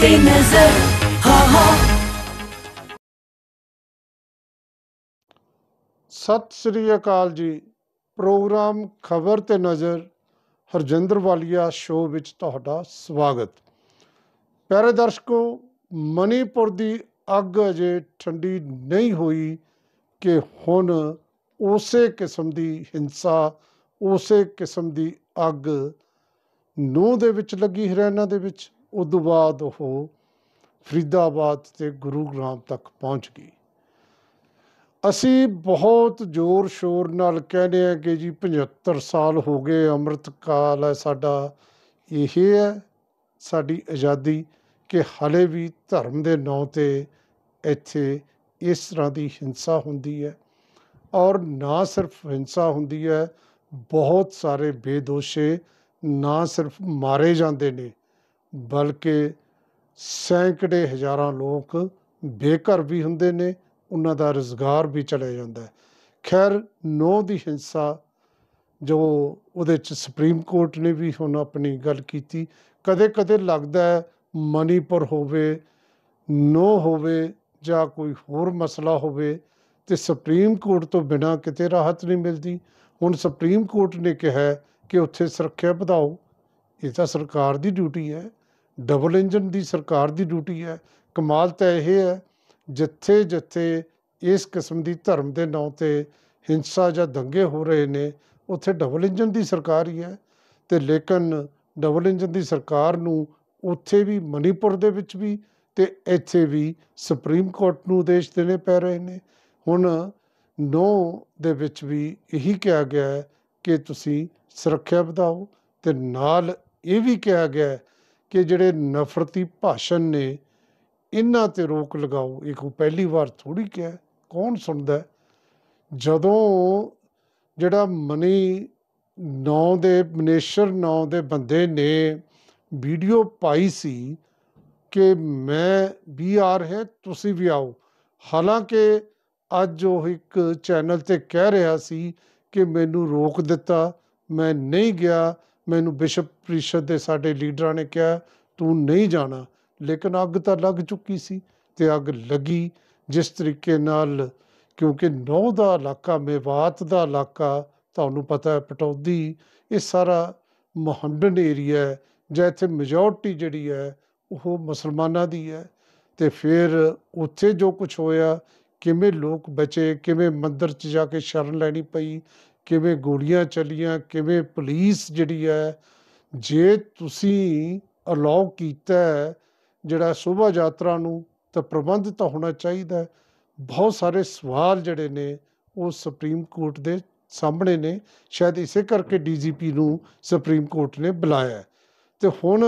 ਤੇ ਨਜ਼ਰ ਹਾ ਹਾ ਸਤਿ ਸ੍ਰੀ ਅਕਾਲ ਜੀ ਪ੍ਰੋਗਰਾਮ ਖਬਰ ਤੇ ਨਜ਼ਰ ਹਰਜਿੰਦਰ ਵਾਲੀਆ ਸ਼ੋਅ ਵਿੱਚ ਤੁਹਾਡਾ ਸਵਾਗਤ ਪਿਆਰੇ ਦਰਸ਼ਕੋ ਮਨੀਪੁਰ ਦੀ ਅੱਗ ਅਜੇ ਠੰਡੀ ਨਹੀਂ ਹੋਈ ਕਿ ਹੁਣ ਉਸੇ ਕਿਸਮ ਦੀ ਹਿੰਸਾ ਉਸੇ ਕਿਸਮ ਦੀ ਅੱਗ ਨੂੰ ਦੇ ਵਿੱਚ ਲੱਗੀ ਹਰਿਆਣਾ ਦੇ ਵਿੱਚ ਉਦੋਂ ਬਾਅਦ ਉਹ ਫਰੀਦਾਬਾਦ ਤੇ ਗੁਰੂਗ੍ਰਾਮ ਤੱਕ ਪਹੁੰਚ ਗਈ ਅਸੀਂ ਬਹੁਤ ਜ਼ੋਰ ਸ਼ੋਰ ਨਾਲ ਕਹਿੰਦੇ ਆ ਕਿ ਜੀ 75 ਸਾਲ ਹੋ ਗਏ ਅੰਮ੍ਰਿਤ ਕਾਲ ਹੈ ਸਾਡਾ ਇਹ ਹੈ ਸਾਡੀ ਆਜ਼ਾਦੀ ਕਿ ਹਲੇ ਵੀ ਧਰਮ ਦੇ ਨਾਂ ਤੇ ਇੱਥੇ ਇਸ ਤਰ੍ਹਾਂ ਦੀ ਹਿੰਸਾ ਹੁੰਦੀ ਹੈ ਔਰ ਨਾ ਸਿਰਫ ਹਿੰਸਾ ਹੁੰਦੀ ਹੈ ਬਹੁਤ ਸਾਰੇ ਬੇਦੋਸ਼ੇ ਨਾ ਸਿਰਫ ਮਾਰੇ ਜਾਂਦੇ ਨੇ ਬਲਕਿ ਸੈਂਕੜੇ ਹਜ਼ਾਰਾਂ ਲੋਕ ਬੇਘਰ ਵੀ ਹੁੰਦੇ ਨੇ ਉਹਨਾਂ ਦਾ ਰੋਜ਼ਗਾਰ ਵੀ ਚਲੇ ਜਾਂਦਾ ਹੈ ਖੈਰ ਨੋ ਦੀ ਹਿੰਸਾ ਜੋ ਉਹਦੇ ਚ ਸੁਪਰੀਮ ਕੋਰਟ ਨੇ ਵੀ ਹੁਣ ਆਪਣੀ ਗੱਲ ਕੀਤੀ ਕਦੇ-ਕਦੇ ਲੱਗਦਾ ਹੈ ਮਨੀਪੁਰ ਹੋਵੇ ਨੋ ਹੋਵੇ ਜਾਂ ਕੋਈ ਹੋਰ ਮਸਲਾ ਹੋਵੇ ਤੇ ਸੁਪਰੀਮ ਕੋਰਟ ਤੋਂ ਬਿਨਾ ਕਿਤੇ ਰਾਹਤ ਨਹੀਂ ਮਿਲਦੀ ਹੁਣ ਸੁਪਰੀਮ ਕੋਰਟ ਨੇ ਕਿਹਾ ਕਿ ਉੱਥੇ ਸੁਰੱਖਿਆ ਵਧਾਓ ਇਹ ਤਾਂ ਸਰਕਾਰ ਦੀ ਡਿਊਟੀ ਹੈ ਡਬਲ ਇੰਜਨ ਦੀ ਸਰਕਾਰ ਦੀ ਡਿਊਟੀ ਹੈ ਕਮਾਲ ਤਾਂ ਇਹ ਹੈ ਜਿੱਥੇ ਜਿੱਥੇ ਇਸ ਕਿਸਮ ਦੀ ਧਰਮ ਦੇ ਨਾਂ ਤੇ ਹਿੰਸਾ ਜਾਂ ਦੰਗੇ ਹੋ ਰਹੇ ਨੇ ਉੱਥੇ ਡਬਲ ਇੰਜਨ ਦੀ ਸਰਕਾਰ ਹੀ ਹੈ ਤੇ ਲੇਕਿਨ ਡਬਲ ਇੰਜਨ ਦੀ ਸਰਕਾਰ ਨੂੰ ਉੱਥੇ ਵੀ ਮਨੀਪੁਰ ਦੇ ਵਿੱਚ ਵੀ ਤੇ ਇੱਥੇ ਵੀ ਸੁਪਰੀਮ ਕੋਰਟ ਨੂੰ ਆਦੇਸ਼ ਦੇਣੇ ਪੈ ਰਹੇ ਨੇ ਹੁਣ 9 ਦੇ ਵਿੱਚ ਵੀ ਇਹੀ ਕਿਹਾ ਗਿਆ ਹੈ ਕਿ ਤੁਸੀਂ ਸੁਰੱਖਿਆ ਵਧਾਓ ਤੇ ਨਾਲ ਇਹ ਵੀ ਕਿਹਾ ਗਿਆ ਕਿ ਜਿਹੜੇ ਨਫ਼ਰਤੀ ਭਾਸ਼ਣ ਨੇ ਇਹਨਾਂ ਤੇ ਰੋਕ ਲਗਾਓ ਇਹ ਕੋ ਪਹਿਲੀ ਵਾਰ ਥੋੜੀ ਕਿਹਾ ਕੌਣ ਸੁਣਦਾ ਜਦੋਂ ਜਿਹੜਾ ਮਨੀ ਨੌ ਦੇ ਮਨੇਸ਼ਰ ਨੌ ਦੇ ਬੰਦੇ ਨੇ ਵੀਡੀਓ ਪਾਈ ਸੀ ਕਿ ਮੈਂ ਵੀ ਆ ਰਿਹਾ ਤੁਸੀਂ ਵੀ ਆਓ ਹਾਲਾਂਕਿ ਅੱਜ ਉਹ ਇੱਕ ਚੈਨਲ ਤੇ ਕਹਿ ਰਿਹਾ ਸੀ ਕਿ ਮੈਨੂੰ ਰੋਕ ਦਿੱਤਾ ਮੈਂ ਨਹੀਂ ਗਿਆ ਮੈਨੂੰ ਬਿਸ਼ਪ ਪ੍ਰੀਸ਼ਦ ਦੇ ਸਾਡੇ ਲੀਡਰਾਂ ਨੇ ਕਿਹਾ ਤੂੰ ਨਹੀਂ ਜਾਣਾ ਲੇਕਿਨ ਅੱਗ ਤਾਂ ਲੱਗ ਚੁੱਕੀ ਸੀ ਤੇ ਅੱਗ ਲੱਗੀ ਜਿਸ ਤਰੀਕੇ ਨਾਲ ਕਿਉਂਕਿ ਨੌ ਦਾ ਇਲਾਕਾ ਮੇਵਾਤ ਦਾ ਇਲਾਕਾ ਤੁਹਾਨੂੰ ਪਤਾ ਹੈ ਪਟੌਦੀ ਇਹ ਸਾਰਾ ਮੁਹੰਡਨ ਏਰੀਆ ਹੈ ਜਿੱਥੇ ਮੈਜੋਰਟੀ ਜਿਹੜੀ ਹੈ ਉਹ ਮੁਸਲਮਾਨਾਂ ਦੀ ਹੈ ਤੇ ਫਿਰ ਉੱਥੇ ਜੋ ਕੁਝ ਹੋਇਆ ਕਿਵੇਂ ਲੋਕ ਬਚੇ ਕਿਵੇਂ ਮੰਦਰ 'ਚ ਜਾ ਕੇ ਸ਼ਰਨ ਲੈਣੀ ਪਈ ਕਿਵੇਂ ਗੋਲੀਆਂ ਚੱਲੀਆਂ ਕਿਵੇਂ ਪੁਲਿਸ ਜਿਹੜੀ ਹੈ ਜੇ ਤੁਸੀਂ ਅਲਾਉ ਕੀਤਾ ਜਿਹੜਾ ਸ਼ੋਭਾ ਯਾਤਰਾ ਨੂੰ ਤਾਂ ਪ੍ਰਬੰਧ ਤਾਂ ਹੋਣਾ ਚਾਹੀਦਾ ਬਹੁਤ ਸਾਰੇ ਸਵਾਲ ਜਿਹੜੇ ਨੇ ਉਹ ਸੁਪਰੀਮ ਕੋਰਟ ਦੇ ਸਾਹਮਣੇ ਨੇ ਸ਼ਾਇਦ ਇਸੇ ਕਰਕੇ ਡੀਜੀਪੀ ਨੂੰ ਸੁਪਰੀਮ ਕੋਰਟ ਨੇ ਬੁਲਾਇਆ ਤੇ ਹੁਣ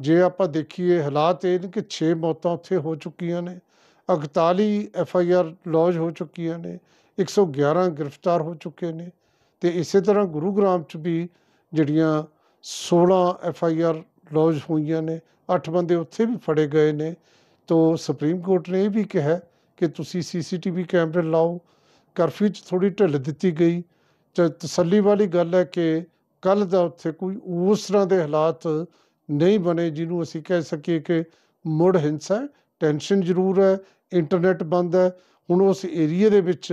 ਜੇ ਆਪਾਂ ਦੇਖੀਏ ਹਾਲਾਤ ਇਹ ਨੇ ਕਿ 6 ਮੌਤਾਂ ਉੱਥੇ ਹੋ ਚੁੱਕੀਆਂ ਨੇ 41 ਐਫ ਆਈ ਆਰ ਲੌਜ ਹੋ ਚੁੱਕੀਆਂ ਨੇ 111 ਗ੍ਰਿਫਤਾਰ ਹੋ ਚੁੱਕੇ ਨੇ ਤੇ ਇਸੇ ਤਰ੍ਹਾਂ ਗੁਰੂਗ੍ਰਾਮ ਚ ਵੀ ਜਿਹੜੀਆਂ 16 ਐਫ ਆਈ ਆਰ ਲੌਜ ਹੋਈਆਂ ਨੇ 8 ਬੰਦੇ ਉੱਥੇ ਵੀ ਫੜੇ ਗਏ ਨੇ ਤੋਂ ਸੁਪਰੀਮ ਕੋਰਟ ਨੇ ਇਹ ਵੀ ਕਿਹਾ ਕਿ ਤੁਸੀਂ ਸੀਸੀਟੀਵੀ ਕੈਮਰੇ ਲਾਓ ਕਰਫਿਊ 'ਚ ਥੋੜੀ ਢਿੱਲ ਦਿੱਤੀ ਗਈ ਤੇ ਤਸੱਲੀ ਵਾਲੀ ਗੱਲ ਹੈ ਕਿ ਕੱਲ ਦਾ ਉੱਥੇ ਕੋਈ ਉਸ ਤਰ੍ਹਾਂ ਦੇ ਹਾਲਾਤ ਨਹੀਂ ਬਣੇ ਜਿਹਨੂੰ ਅਸੀਂ ਕਹਿ ਸਕੀਏ ਕਿ ਮੁੜ ਹਿੰਸਾ ਟੈਨਸ਼ਨ ਜ਼ਰੂਰ ਹੈ ਇੰਟਰਨੈਟ ਬੰਦ ਹੈ ਹੁਣ ਉਸ ਏਰੀਏ ਦੇ ਵਿੱਚ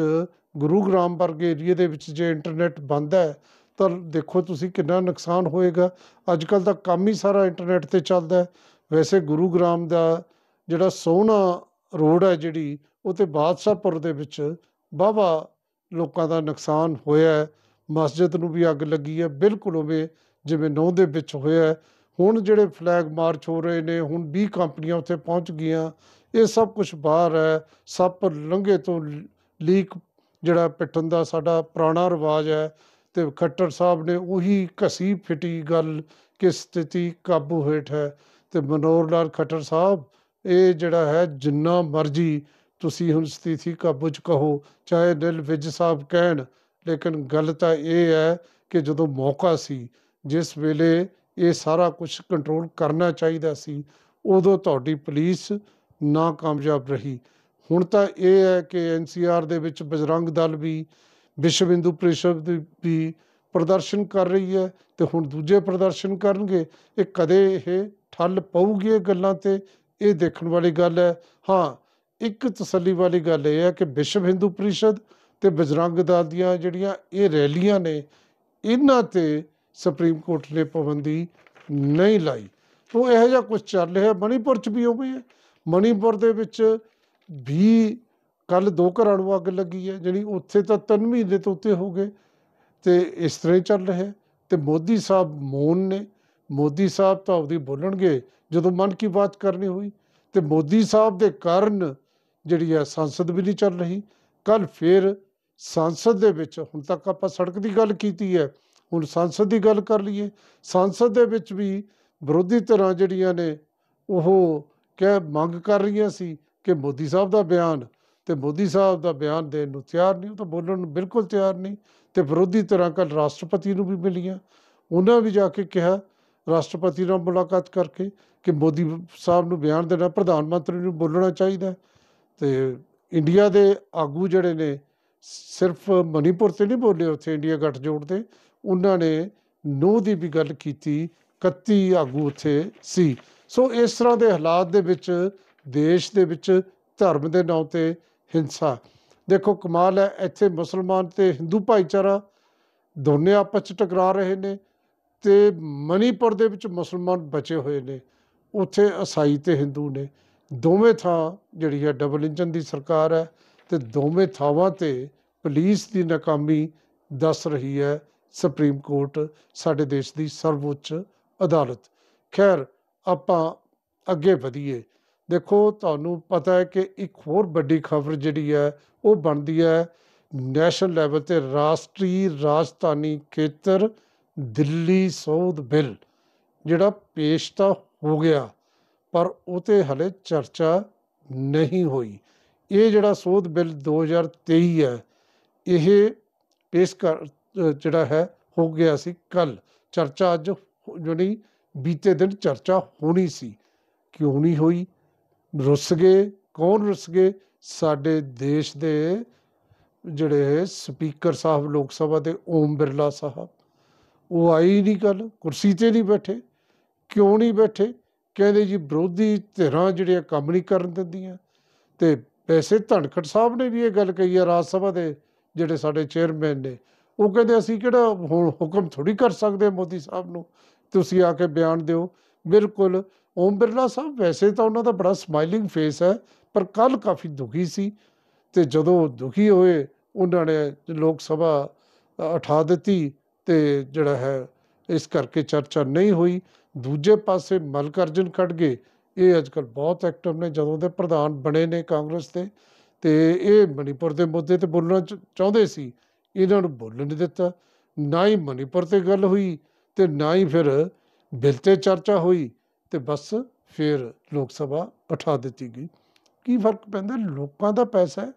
ਗੁਰੂਗ੍ਰਾਮ ਵਰਗੇ ਏਰੀਏ ਦੇ ਵਿੱਚ ਜੇ ਇੰਟਰਨੈਟ ਬੰਦ ਹੈ ਤਾਂ ਦੇਖੋ ਤੁਸੀਂ ਕਿੰਨਾ ਨੁਕਸਾਨ ਹੋਏਗਾ ਅੱਜ ਕੱਲ ਤਾਂ ਕੰਮ ਹੀ ਸਾਰਾ ਇੰਟਰਨੈਟ ਤੇ ਚੱਲਦਾ ਹੈ ਵੈਸੇ ਗੁਰੂਗ੍ਰਾਮ ਦਾ ਜਿਹੜਾ ਸੋਹਣਾ ਰੋਡ ਹੈ ਜਿਹੜੀ ਉਹ ਤੇ ਬਾਦਸ਼ਾਹਪੁਰ ਦੇ ਵਿੱਚ ਬਾਬਾ ਲੋਕਾਂ ਦਾ ਨੁਕਸਾਨ ਹੋਇਆ ਹੈ ਮਸਜਿਦ ਨੂੰ ਵੀ ਅੱਗ ਲੱਗੀ ਹੈ ਬਿਲਕੁਲ ਉਵੇਂ ਜਿਵੇਂ ਨੌ ਦੇ ਵਿੱਚ ਹੋਇਆ ਹੈ ਹੁਣ ਜਿਹੜੇ ਫਲੈਗ ਮਾਰਚ ਹੋ ਰਹੇ ਨੇ ਹੁਣ 20 ਕੰਪਨੀਆਂ ਉੱਥੇ ਪਹੁੰਚ ਗਈਆਂ ਇਹ ਸਭ ਕੁਝ ਬਾਹਰ ਹੈ ਸਭ ਪਰ ਲੰਘੇ ਤੋਂ ਲੀਕ ਜਿਹੜਾ ਪਿੱਟਣ ਦਾ ਸਾਡਾ ਪੁਰਾਣਾ ਰਿਵਾਜ ਹੈ ਤੇ ਖੱਟਰ ਸਾਹਿਬ ਨੇ ਉਹੀ ਕਸੀ ਫਿਟੀ ਗੱਲ ਕਿ ਸਥਿਤੀ ਕਾਬੂ ਹੇਠ ਹੈ ਤੇ ਮਨੋਰ ਲਾਲ ਖੱਟਰ ਸਾਹਿਬ ਇਹ ਜਿਹੜਾ ਹੈ ਜਿੰਨਾ ਮਰਜੀ ਤੁਸੀਂ ਹੁਣ ਸਥਿਤੀ ਕਾਬੂ ਚ ਕਹੋ ਚਾਹੇ ਦਿਲ ਵਿੱਚ ਸਾਹਿਬ ਕਹਿਣ ਲੇਕਿਨ ਗੱਲ ਤਾਂ ਇਹ ਹੈ ਕਿ ਜਦੋਂ ਮੌਕਾ ਸੀ ਜਿਸ ਵੇਲੇ ਇਹ ਸਾਰਾ ਕੁਝ ਕੰਟਰੋਲ ਕਰਨਾ ਚਾਹੀਦਾ ਸੀ ਉਦੋਂ ਤੁਹਾਡੀ ਪੁਲਿਸ ਕਾਮਯਾਬ ਰਹੀ ਹੁਣ ਤਾਂ ਇਹ ਹੈ ਕਿ ਐਨਸੀਆਰ ਦੇ ਵਿੱਚ ਬਜਰੰਗ ਦਲ ਵੀ ਵਿਸ਼ਵ ਹਿੰਦੂ ਪ੍ਰੀਸ਼ਦ ਵੀ ਪ੍ਰਦਰਸ਼ਨ ਕਰ ਰਹੀ ਹੈ ਤੇ ਹੁਣ ਦੂਜੇ ਪ੍ਰਦਰਸ਼ਨ ਕਰਨਗੇ ਇਹ ਕਦੇ ਇਹ ਠੱਲ ਪਾਉਗੀ ਇਹ ਗੱਲਾਂ ਤੇ ਇਹ ਦੇਖਣ ਵਾਲੀ ਗੱਲ ਹੈ ਹਾਂ ਇੱਕ ਤਸੱਲੀ ਵਾਲੀ ਗੱਲ ਇਹ ਹੈ ਕਿ ਵਿਸ਼ਵ ਹਿੰਦੂ ਪ੍ਰੀਸ਼ਦ ਤੇ ਬਜਰੰਗ ਦਲ ਦੀਆਂ ਜਿਹੜੀਆਂ ਇਹ ਰੈਲੀਆਂ ਨੇ ਇਹਨਾਂ ਤੇ ਸੁਪਰੀਮ ਕੋਰਟ ਨੇ ਪਾਬੰਦੀ ਨਹੀਂ ਲਾਈ ਤੋਂ ਇਹੋ ਜਿਹਾ ਕੁਝ ਚੱਲ ਰਿਹਾ ਮਣੀਪੁਰ ਚ ਵੀ ਉਵੇਂ ਹੈ ਮਣੀਪੁਰ ਦੇ ਵਿੱਚ ਵੀ ਕੱਲ ਦੋ ਘਰਾਂ ਨੂੰ ਅੱਗ ਲੱਗੀ ਹੈ ਜਿਹੜੀ ਉੱਥੇ ਤਾਂ ਤਿੰਨ ਮਹੀਨੇ ਤੋਂ ਉੱਤੇ ਹੋ ਗਏ ਤੇ ਇਸ ਤਰ੍ਹਾਂ ਹੀ ਚੱਲ ਰਿਹਾ ਤੇ ਮੋਦੀ ਸਾਹਿਬ ਮੌਨ ਨੇ ਮੋਦੀ ਸਾਹਿਬ ਤਾਂ ਉਹਦੀ ਬੋਲਣਗੇ ਜਦੋਂ ਮਨ ਕੀ ਬਾਤ ਕਰਨੀ ਹੋਈ ਤੇ ਮੋਦੀ ਸਾਹਿਬ ਦੇ ਕਾਰਨ ਜਿਹੜੀ ਹੈ ਸੰਸਦ ਵੀ ਨਹੀਂ ਚੱਲ ਰਹੀ ਕੱਲ ਫੇਰ ਸੰਸਦ ਦੇ ਵਿੱਚ ਹੁਣ ਤੱਕ ਆਪਾਂ ਸੜਕ ਦੀ ਗੱਲ ਕੀਤੀ ਹੈ ਹੁਣ ਸੰਸਦ ਦੀ ਗੱਲ ਕਰ ਲਈਏ ਸੰਸਦ ਦੇ ਵਿੱਚ ਵੀ ਵਿਰੋਧੀ ਧਿਰਾਂ ਜਿਹੜੀਆਂ ਨੇ ਉਹ ਕਹਿ ਮੰਗ ਕਰ ਰਹੀਆਂ ਸੀ ਕਿ ਮੋਦੀ ਸਾਹਿਬ ਦਾ ਬਿਆਨ ਤੇ ਮੋਦੀ ਸਾਹਿਬ ਦਾ ਬਿਆਨ ਦੇਣ ਨੂੰ ਤਿਆਰ ਨਹੀਂ ਉਹ ਤਾਂ ਬੋਲਣ ਨੂੰ ਬਿਲਕੁਲ ਤਿਆਰ ਨਹੀਂ ਤੇ ਵਿਰੋਧੀ ਧਿਰਾਂ ਕੱਲ ਰਾਸ਼ਟਰਪਤੀ ਨੂੰ ਵੀ ਮਿਲੀਆਂ ਉਹਨਾਂ ਵੀ ਜਾ ਕੇ ਕਿਹਾ ਰਾਸ਼ਟਰਪਤੀ ਨਾਲ ਮੁਲਾਕਾਤ ਕਰਕੇ ਕਿ ਮੋਦੀ ਸਾਹਿਬ ਨੂੰ ਬਿਆਨ ਦੇਣਾ ਪ੍ਰਧਾਨ ਮੰਤਰੀ ਨੂੰ ਬੋਲਣਾ ਚਾਹੀਦਾ ਤੇ ਇੰਡੀਆ ਦੇ ਆਗੂ ਜਿਹੜੇ ਨੇ ਸਿਰਫ ਮਨੀਪੁਰ ਤੇ ਨਹੀਂ ਬੋਲੇ ਉੱਥੇ ਇੰਡੀਆ ਗੱਠ ਜੋੜਦੇ ਉਹਨਾਂ ਨੇ ਨੋ ਦੀ ਵੀ ਗੱਲ ਕੀਤੀ 31 ਆਗੂ ਉੱਥੇ ਸੀ ਸੋ ਇਸ ਤਰ੍ਹਾਂ ਦੇ ਹਾਲਾਤ ਦੇ ਵਿੱਚ ਦੇਸ਼ ਦੇ ਵਿੱਚ ਧਰਮ ਦੇ ਨਾਂ ਤੇ ਹਿੰਸਾ ਦੇਖੋ ਕਮਾਲ ਹੈ ਇੱਥੇ ਮੁਸਲਮਾਨ ਤੇ ਹਿੰਦੂ ਭਾਈਚਾਰਾ ਦੋਨੇ ਆਪਸ ਵਿੱਚ ਟਕਰਾ ਰਹੇ ਨੇ ਤੇ ਮਨੀਪੁਰ ਦੇ ਵਿੱਚ ਮੁਸਲਮਾਨ ਬਚੇ ਹੋਏ ਨੇ ਉੱਥੇ ਈਸਾਈ ਤੇ ਹਿੰਦੂ ਨੇ ਦੋਵੇਂ ਥਾਂ ਜਿਹੜੀ ਹੈ ਡਬਲ ਇੰਜਨ ਦੀ ਸਰਕਾਰ ਹੈ ਤੇ ਦੋਵੇਂ ਥਾਵਾਂ ਤੇ ਪੁਲਿਸ ਦੀ ਨਾਕਾਮੀ ਦੱਸ ਰਹੀ ਹੈ ਸੁਪਰੀਮ ਕੋਰਟ ਸਾਡੇ ਦੇਸ਼ ਦੀ ਸਰਵਉੱਚ ਅਦਾਲਤ ਖੈਰ ਆਪਾਂ ਅੱਗੇ ਵਧੀਏ ਦੇਖੋ ਤੁਹਾਨੂੰ ਪਤਾ ਹੈ ਕਿ ਇੱਕ ਹੋਰ ਵੱਡੀ ਖਬਰ ਜਿਹੜੀ ਹੈ ਉਹ ਬਣਦੀ ਹੈ ਨੈਸ਼ਨਲ ਲੈਵਲ ਤੇ ਰਾਸ਼ਟਰੀ ਰਾਜਧਾਨੀ ਖੇਤਰ ਦਿੱਲੀ ਸੌਧ ਬਿੱਲ ਜਿਹੜਾ ਪੇਸ਼ ਤਾਂ ਹੋ ਗਿਆ ਪਰ ਉਤੇ ਹਲੇ ਚਰਚਾ ਨਹੀਂ ਹੋਈ ਇਹ ਜਿਹੜਾ ਸੋਧ ਬਿੱਲ 2023 ਹੈ ਇਹ ਪੇਸ਼ ਕਰ ਜਿਹੜਾ ਹੈ ਹੋ ਗਿਆ ਸੀ ਕੱਲ ਚਰਚਾ ਅੱਜ ਜਿਹੜੀ ਬੀਤੇ ਦਿਨ ਚਰਚਾ ਹੋਣੀ ਸੀ ਕਿਉਂ ਨਹੀਂ ਹੋਈ ਰੁੱਸ ਗਏ ਕੌਣ ਰੁੱਸ ਗਏ ਸਾਡੇ ਦੇਸ਼ ਦੇ ਜਿਹੜੇ ਸਪੀਕਰ ਸਾਹਿਬ ਲੋਕ ਸਭਾ ਦੇ ਓਮ ਬਿਰਲਾ ਸਾਹਿਬ ਉਹ ਆਈ ਨਹੀਂ ਕੱਲ ਕੁਰਸੀ ਤੇ ਨਹੀਂ ਬੈਠੇ ਕਿਉਂ ਨਹੀਂ ਬੈਠੇ ਕਹਿੰਦੇ ਜੀ ਵਿਰੋਧੀ ਧਿਰਾਂ ਜਿਹੜੀਆਂ ਕੰਮ ਨਹੀਂ ਕਰਨ ਦਿੰਦੀਆਂ ਤੇ ਪੈਸੇ ਧਨਖੜ ਸਾਹਿਬ ਨੇ ਵੀ ਇਹ ਗੱਲ ਕਹੀ ਹੈ ਰਾਜ ਸਭਾ ਦੇ ਜਿਹੜੇ ਸਾਡੇ ਚੇਅਰਮੈਨ ਨੇ ਉਹ ਕਹਿੰਦੇ ਅਸੀਂ ਕਿਹੜਾ ਹੁਕਮ ਥੋੜੀ ਕਰ ਸਕਦੇ ਮੋਦੀ ਸਾਹਿਬ ਨੂੰ ਤੁਸੀਂ ਆ ਕੇ ਬਿਆਨ ਦਿਓ ਬਿਲਕੁਲ ਓਮ ਬਿਰਲਾ ਸਾਹਿਬ ਵੈਸੇ ਤਾਂ ਉਹਨਾਂ ਦਾ ਬੜਾ ਸਮਾਈਲਿੰਗ ਫੇਸ ਹੈ ਪਰ ਕੱਲ ਕਾਫੀ ਦੁਖੀ ਸੀ ਤੇ ਜਦੋਂ ਦੁਖੀ ਹੋਏ ਉਹਨਾਂ ਨੇ ਲੋਕ ਸਭਾ ਉਠਾ ਦਿੱਤੀ ਤੇ ਜਿਹੜਾ ਹੈ ਇਸ ਕਰਕੇ ਚਰਚਾ ਨਹੀਂ ਹੋਈ ਦੂਜੇ ਪਾਸੇ ਮਲਕਰਜਨ ਗਏ ਇਹ ਅੱਜਕੱਲ ਬਹੁਤ ਐਕਟਿਵ ਨੇ ਜਦੋਂ ਦੇ ਪ੍ਰਧਾਨ ਬਣੇ ਨੇ ਕਾਂਗਰਸ ਦੇ ਤੇ ਇਹ ਮਣੀਪੁਰ ਦੇ ਮੁੱਦੇ ਤੇ ਬੋਲਣਾ ਚਾਹੁੰਦੇ ਸੀ ਇਹਨਾਂ ਨੂੰ ਬੋਲਣ ਨਹੀਂ ਦਿੱਤਾ ਨਾ ਹੀ ਮਨੀਪੁਰ ਤੇ ਗੱਲ ਹੋਈ ਤੇ ਨਾ ਹੀ ਫਿਰ ਬਿੱਲ ਤੇ ਚਰਚਾ ਹੋਈ ਤੇ ਬਸ ਫਿਰ ਲੋਕ ਸਭਾ ਉਠਾ ਦਿੱਤੀ ਗਈ ਕੀ ਫਰਕ ਪੈਂਦਾ ਲੋਕਾਂ ਦਾ ਪੈਸਾ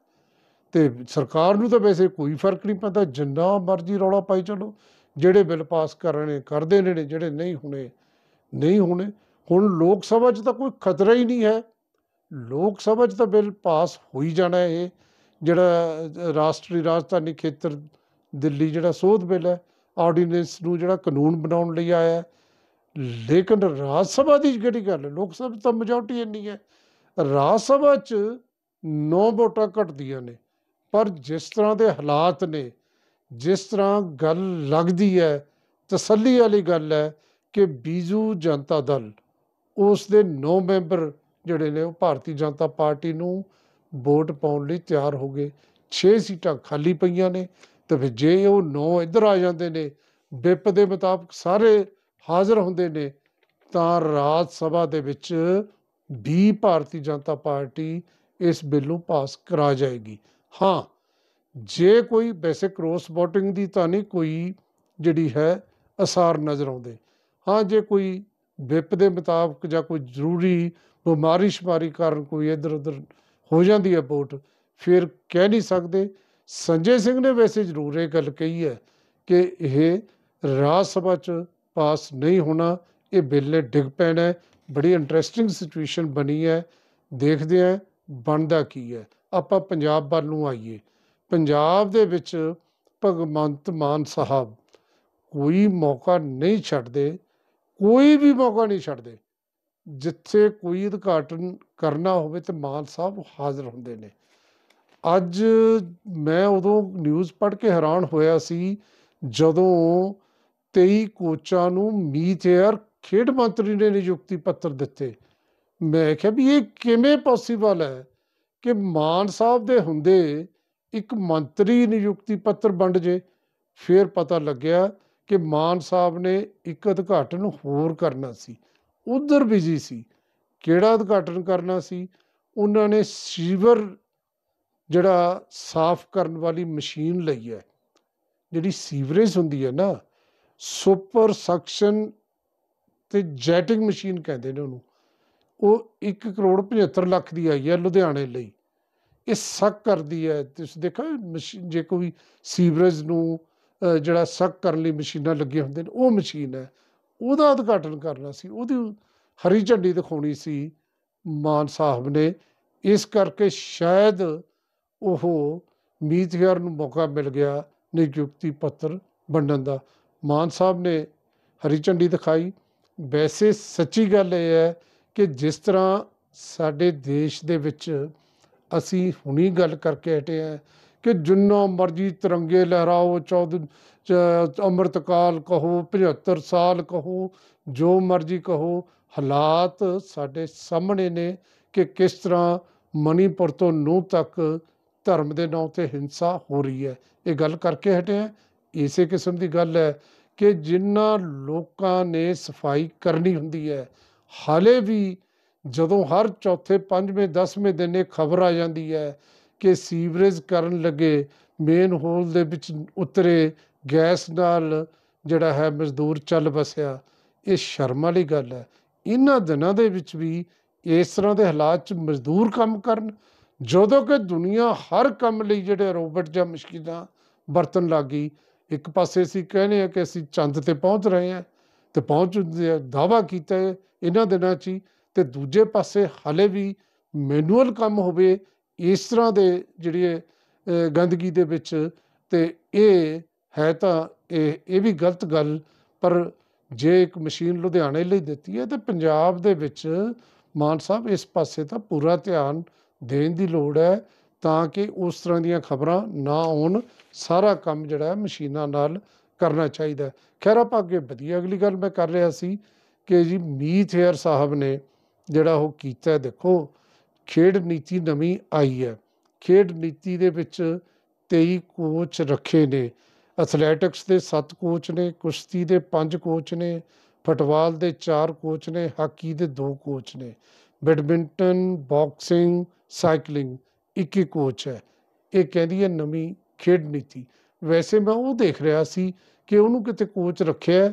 ਤੇ ਸਰਕਾਰ ਨੂੰ ਤਾਂ ਵੈਸੇ ਕੋਈ ਫਰਕ ਨਹੀਂ ਪੈਂਦਾ ਜਿੰਨਾ ਮਰਜ਼ੀ ਰੌਲਾ ਪਾਈ ਚਲੋ ਜਿਹੜੇ ਬਿੱਲ ਪਾਸ ਕਰਨੇ ਕਰਦੇ ਨੇ ਜਿਹੜੇ ਨਹੀਂ ਹੋਣੇ ਨਹੀਂ ਹੋਣੇ ਹੁਣ ਲੋਕ ਸਭਾ 'ਚ ਤਾਂ ਕੋਈ ਖਤਰਾ ਹੀ ਨਹੀਂ ਹੈ ਲੋਕ ਸਭਾ 'ਚ ਤਾਂ ਬਿੱਲ ਪਾਸ ਹੋ ਹੀ ਜਾਣਾ ਇਹ ਜਿਹੜਾ ਰਾਸ਼ਟਰੀ ਰਾਜਧਾਨੀ ਖੇਤਰ ਦਿੱਲੀ ਜਿਹੜਾ ਸੋਧ ਬਿੱਲ ਹੈ ਆਰਡੀਨੈਂਸ ਨੂੰ ਜਿਹੜਾ ਕਾਨੂੰਨ ਬਣਾਉਣ ਲਈ ਆਇਆ ਲੇਕਿਨ ਰਾਜ ਸਭਾ ਦੀ ਜਿਹੜੀ ਗੱਲ ਲੋਕ ਸਭਾ ਤਾਂ ਮੈਜੋਰਟੀ ਇੰਨੀ ਹੈ ਰਾਜ ਸਭਾ 'ਚ 9 ਵੋਟਾਂ ਘਟਦੀਆਂ ਨੇ ਪਰ ਜਿਸ ਤਰ੍ਹਾਂ ਦੇ ਹਾਲਾਤ ਨੇ ਜਿਸ ਤਰ੍ਹਾਂ ਗੱਲ ਲੱਗਦੀ ਹੈ ਤਸੱਲੀ ਵਾਲੀ ਗੱਲ ਹੈ ਕਿ ਬੀਜੂ ਜਨਤਾ ਦਲ ਉਸ ਦੇ 9 ਮੈਂਬਰ ਜਿਹੜੇ ਨੇ ਉਹ ਭਾਰਤੀ ਜਨਤਾ ਪਾਰਟੀ ਨੂੰ ਵੋਟ ਪਾਉਣ ਲਈ ਤਿਆਰ ਹੋ ਗਏ 6 ਸੀਟਾਂ ਖਾਲੀ ਪਈਆਂ ਨੇ ਤੇ ਫਿਰ ਜੇ ਉਹ 9 ਇੱਧਰ ਆ ਜਾਂਦੇ ਨੇ ਵਿਪ ਦੇ ਮੁਤਾਬਕ ਸਾਰੇ ਹਾਜ਼ਰ ਹੁੰਦੇ ਨੇ ਤਾਂ ਰਾਜ ਸਭਾ ਦੇ ਵਿੱਚ ਵੀ ਭਾਰਤੀ ਜਨਤਾ ਪਾਰਟੀ ਇਸ ਬਿੱਲ ਨੂੰ ਪਾਸ ਕਰਾ ਜਾਏਗੀ ਹਾਂ ਜੇ ਕੋਈ ਬੇਸਿਕ ਕ੍ਰੋਸ ਵੋਟਿੰਗ ਦੀ ਤਾਂ ਨਹੀਂ ਕੋਈ ਜਿਹੜੀ ਹੈ ਅਸਾਰ ਨਜ਼ਰ ਆਉਂਦੇ ਹਾਂ ਜੇ ਕੋਈ ਵਿਪ ਦੇ ਮੁਤਾਬਕ ਜਾਂ ਕੋਈ ਜ਼ਰੂਰੀ ਬਿਮਾਰੀ ਸ਼ਮਾਰੀ ਕਾਰਨ ਕੋਈ ਇਧਰ ਉਧਰ ਹੋ ਜਾਂਦੀ ਹੈ ਵੋਟ ਫਿਰ ਕਹਿ ਨਹੀਂ ਸਕਦੇ ਸੰਜੇ ਸਿੰਘ ਨੇ ਵੈਸੇ ਜ਼ਰੂਰ ਇਹ ਗੱਲ ਕਹੀ ਹੈ ਕਿ ਇਹ ਰਾਜ ਸਭਾ ਚ ਪਾਸ ਨਹੀਂ ਹੋਣਾ ਇਹ ਬਿੱਲ ਡਿੱਗ ਪੈਣਾ ਬੜੀ ਇੰਟਰਸਟਿੰਗ ਸਿਚੁਏਸ਼ਨ ਬਣੀ ਹੈ ਦੇਖਦੇ ਆ ਬਣਦਾ ਕੀ ਹੈ ਆਪਾਂ ਪੰਜਾਬ ਵੱਲ ਨੂੰ ਆਈਏ ਪੰਜਾਬ ਦੇ ਵਿੱਚ ਭਗਵੰਤ ਮਾਨ ਸਾਹਿਬ ਕੋਈ ਮੌਕਾ ਨਹੀਂ ਛੱਡਦੇ ਕੋਈ ਵੀ ਮੌਕਾ ਨਹੀਂ ਛੱਡਦੇ ਜਿੱਥੇ ਕੋਈ ਉਦਘਾਟਨ ਕਰਨਾ ਹੋਵੇ ਤੇ ਮਾਨ ਸਾਹਿਬ ਹਾਜ਼ਰ ਹੁੰਦੇ ਨੇ ਅੱਜ ਮੈਂ ਉਦੋਂ ਨਿਊਜ਼ ਪੜ੍ਹ ਕੇ ਹੈਰਾਨ ਹੋਇਆ ਸੀ ਜਦੋਂ 23 ਕੋਚਾਂ ਨੂੰ ਮੀਟੇਅਰ ਖੇਡ ਮੰਤਰੀ ਨੇ ਨਿਯੁਕਤੀ ਪੱਤਰ ਦਿੱਤੇ ਮੈਂ ਕਿਹਾ ਵੀ ਇਹ ਕਿਵੇਂ ਪੋਸੀਬਲ ਹੈ ਕਿ ਮਾਨ ਸਾਹਿਬ ਦੇ ਹੁੰਦੇ ਇੱਕ ਮੰਤਰੀ ਨਿਯੁਕਤੀ ਪੱਤਰ ਵੰਡ ਜੇ ਫਿਰ ਪਤਾ ਲੱਗਿਆ ਕਿ ਮਾਨ ਸਾਹਿਬ ਨੇ ਇੱਕ ਉਦਘਾਟਨ ਹੋਰ ਕਰਨਾ ਸੀ ਉਧਰ ਬਿਜੀ ਸੀ ਕਿਹੜਾ ਉਦਘਾਟਨ ਕਰਨਾ ਸੀ ਉਹਨਾਂ ਨੇ ਸੀਵਰ ਜਿਹੜਾ ਸਾਫ਼ ਕਰਨ ਵਾਲੀ ਮਸ਼ੀਨ ਲਈ ਹੈ ਜਿਹੜੀ ਸੀਵਰੇਜ ਹੁੰਦੀ ਹੈ ਨਾ ਸੁਪਰ ਸਕਸ਼ਨ ਤੇ ਜੈਟਿੰਗ ਮਸ਼ੀਨ ਕਹਿੰਦੇ ਨੇ ਉਹਨੂੰ ਉਹ 1 ਕਰੋੜ 75 ਲੱਖ ਦੀ ਆਈ ਹੈ ਲੁਧਿਆਣੇ ਲਈ ਇਹ ਸੱਕ ਕਰਦੀ ਹੈ ਤੁਸੀਂ ਦੇਖੋ ਮਸ਼ੀਨ ਜੇ ਕੋਈ ਸੀਵਰੇਜ ਨੂੰ ਜਿਹੜਾ ਸੱਕ ਕਰਨ ਲਈ ਮਸ਼ੀਨਾਂ ਲੱਗੀਆਂ ਹੁੰਦੇ ਨੇ ਉਹ ਮਸ਼ੀਨ ਹੈ ਉਹਦਾ ਉਦਘਾਟਨ ਕਰਨਾ ਸੀ ਉਹਦੀ ਹਰੀ ਝੰਡੀ ਦਿਖਾਉਣੀ ਸੀ ਮਾਨ ਸਾਹਿਬ ਨੇ ਇਸ ਕਰਕੇ ਸ਼ਾਇਦ ਉਹ ਮੀਤਗਰ ਨੂੰ ਮੌਕਾ ਮਿਲ ਗਿਆ ਨਿਯੁਕਤੀ ਪੱਤਰ ਵੰਡਣ ਦਾ ਮਾਨ ਸਾਹਿਬ ਨੇ ਹਰੀ ਝੰਡੀ ਦਿਖਾਈ ਵੈਸੇ ਸੱਚੀ ਗੱਲ ਇਹ ਹੈ ਕਿ ਜਿਸ ਤਰ੍ਹਾਂ ਸਾਡੇ ਦੇਸ਼ ਦੇ ਵਿੱਚ ਅਸੀਂ ਹੁਣੀ ਗੱਲ ਕਰਕੇ ਹਟੇ ਆ ਕਿ ਜਿੰਨਾ ਮਰਜ਼ੀ ਤਿਰੰਗੇ ਲਹਿਰਾਓ ਅੰਮ੍ਰਿਤ ਕਾਲ ਕਹੋ 75 ਸਾਲ ਕਹੋ ਜੋ ਮਰਜ਼ੀ ਕਹੋ ਹਾਲਾਤ ਸਾਡੇ ਸਾਹਮਣੇ ਨੇ ਕਿ ਕਿਸ ਤਰ੍ਹਾਂ ਮਨੀਪੁਰ ਤੋਂ ਨੂੰ ਤੱਕ ਧਰਮ ਦੇ ਨਾਂ ਤੇ ਹਿੰਸਾ ਹੋ ਰਹੀ ਹੈ ਇਹ ਗੱਲ ਕਰਕੇ ਹਟਿਆ ਇਸੇ ਕਿਸਮ ਦੀ ਗੱਲ ਹੈ ਕਿ ਜਿੰਨਾ ਲੋਕਾਂ ਨੇ ਸਫਾਈ ਕਰਨੀ ਹੁੰਦੀ ਹੈ ਹਾਲੇ ਵੀ ਜਦੋਂ ਹਰ ਚੌਥੇ ਪੰਜਵੇਂ ਦਸਵੇਂ ਦਿਨ ਇਹ ਖਬਰ ਆ ਜਾਂਦੀ ਹੈ ਕਿ ਸੀਵਰੇਜ ਕਰਨ ਲੱਗੇ ਮੇਨ ਹੋਲ ਦੇ ਵਿੱਚ ਉਤਰੇ ਗੈਸ ਨਾਲ ਜਿਹੜਾ ਹੈ ਮਜ਼ਦੂਰ ਚੱਲ ਵਸਿਆ ਇਹ ਸ਼ਰਮ ਵਾਲੀ ਗੱਲ ਹੈ ਇਹਨਾਂ ਦਿਨਾਂ ਦੇ ਵਿੱਚ ਵੀ ਇਸ ਤਰ੍ਹਾਂ ਦੇ ਹਾਲਾਤ 'ਚ ਮਜ਼ਦੂਰ ਕੰਮ ਕਰਨ ਜਦੋਂ ਕਿ ਦੁਨੀਆ ਹਰ ਕੰਮ ਲਈ ਜਿਹੜੇ ਰੋਬਟ ਜਾਂ ਮਸ਼ੀਨਾਂ ਵਰਤਨ ਲੱਗੀ ਇੱਕ ਪਾਸੇ ਅਸੀਂ ਕਹਿੰਦੇ ਆ ਕਿ ਅਸੀਂ ਚੰਦ ਤੇ ਪਹੁੰਚ ਰਹੇ ਹਾਂ ਤੇ ਪਹੁੰਚ ਦਾਵਾ ਕੀਤਾ ਇਹਨਾਂ ਦਿਨਾਂ 'ਚ ਤੇ ਦੂਜੇ ਪਾਸੇ ਹਲੇ ਵੀ ਮੈਨੂਅਲ ਕੰਮ ਹੋਵੇ ਇਸ ਤਰ੍ਹਾਂ ਦੇ ਜਿਹੜੀ ਗੰਦਗੀ ਦੇ ਵਿੱਚ ਤੇ ਇਹ ਹੈ ਤਾਂ ਇਹ ਇਹ ਵੀ ਗਲਤ ਗੱਲ ਪਰ ਜੇ ਇੱਕ ਮਸ਼ੀਨ ਲੁਧਿਆਣੇ ਲਈ ਦਿੱਤੀ ਹੈ ਤੇ ਪੰਜਾਬ ਦੇ ਵਿੱਚ ਮਾਨ ਸਾਹਿਬ ਇਸ ਪਾਸੇ ਤਾਂ ਪੂਰਾ ਧਿਆਨ ਦੇਣ ਦੀ ਲੋੜ ਹੈ ਤਾਂ ਕਿ ਉਸ ਤਰ੍ਹਾਂ ਦੀਆਂ ਖਬਰਾਂ ਨਾ ਆਉਣ ਸਾਰਾ ਕੰਮ ਜਿਹੜਾ ਹੈ ਮਸ਼ੀਨਾਂ ਨਾਲ ਕਰਨਾ ਚਾਹੀਦਾ ਖੈਰ ਆਪਾਂ ਅੱਗੇ ਵਧੀਆ ਅਗਲੀ ਗੱਲ ਮੈਂ ਕਰ ਰਿਹਾ ਸੀ ਕਿ ਜੀ ਮੀਤ ਹੇਅਰ ਸਾਹਿਬ ਨੇ ਜਿਹੜਾ ਉਹ ਕੀਤਾ ਦੇਖੋ ਖੇਡ ਨੀਤੀ ਨਵੀਂ ਆਈ ਹੈ ਖੇਡ ਨੀਤੀ ਦੇ ਵਿੱਚ 23 ਕੋਚ ਰੱਖੇ ਨੇ ਐਥਲੈਟਿਕਸ ਦੇ 7 ਕੋਚ ਨੇ ਕੁਸ਼ਤੀ ਦੇ 5 ਕੋਚ ਨੇ ਫੁੱਟਬਾਲ ਦੇ 4 ਕੋਚ ਨੇ ਹਾਕੀ ਦੇ 2 ਕੋਚ ਨੇ ਬੈਡਮਿੰਟਨ ਬਾਕਸਿੰਗ ਸਾਈਕਲਿੰਗ ਇੱਕ ਹੀ ਕੋਚ ਹੈ ਇਹ ਕਹਿੰਦੀ ਹੈ ਨਵੀਂ ਖੇਡ ਨੀਤੀ ਵੈਸੇ ਮੈਂ ਉਹ ਦੇਖ ਰਿਹਾ ਸੀ ਕਿ ਉਹਨੂੰ ਕਿਤੇ ਕੋਚ ਰੱਖਿਆ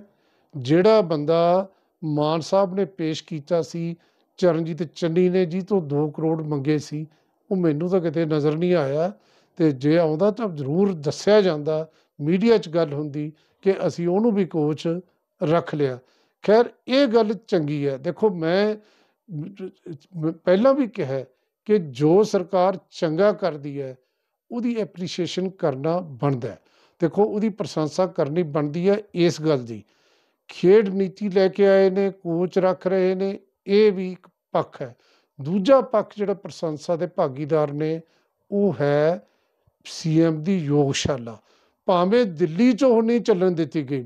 ਜਿਹੜਾ ਬੰਦਾ ਮਾਨ ਸਾਹਿਬ ਨੇ ਪੇਸ਼ ਕੀਤਾ ਸੀ ਚਰਨਜੀਤ ਚੰਨੀ ਨੇ ਜੀ ਤੋਂ 2 ਕਰੋੜ ਮੰਗੇ ਸੀ ਉਹ ਮੈਨੂੰ ਤਾਂ ਕਿਤੇ ਨਜ਼ਰ ਨਹੀਂ ਆਇਆ ਤੇ ਜੇ ਆਉਂਦਾ ਤਾਂ ਜ਼ਰੂਰ ਦੱਸਿਆ ਜਾਂਦਾ ਮੀਡੀਆ 'ਚ ਗੱਲ ਹੁੰਦੀ ਕਿ ਅਸੀਂ ਉਹਨੂੰ ਵੀ ਕੋਚ ਰੱਖ ਲਿਆ ਖੈਰ ਇਹ ਗੱਲ ਚੰਗੀ ਹੈ ਦੇਖੋ ਮੈਂ ਪਹਿਲਾਂ ਵੀ ਕਿਹਾ ਕਿ ਜੋ ਸਰਕਾਰ ਚੰਗਾ ਕਰਦੀ ਹੈ ਉਹਦੀ ਐਪਰੀਸ਼ੀਏਸ਼ਨ ਕਰਨਾ ਬਣਦਾ ਹੈ ਦੇਖੋ ਉਹਦੀ ਪ੍ਰਸ਼ੰਸਾ ਕਰਨੀ ਬਣਦੀ ਹੈ ਇਸ ਗੱਲ ਦੀ ਖੇਡ ਨੀਤੀ ਲੈ ਕੇ ਆਏ ਨੇ ਕੋਚ ਰੱਖ ਰਹੇ ਨੇ ਇਹ ਵੀ ਇੱਕ ਪੱਖ ਹੈ ਦੂਜਾ ਪੱਖ ਜਿਹੜਾ ਪ੍ਰਸ਼ੰਸਾ ਦੇ ਭਾਗੀਦਾਰ ਨੇ ਉਹ ਹੈ ਸੀਐਮ ਦੀ ਯੋਗਸ਼ਾਲਾ ਭਾਵੇਂ ਦਿੱਲੀ 'ਚ ਉਹ ਨਹੀਂ ਚੱਲਣ ਦਿੱਤੀ ਗਈ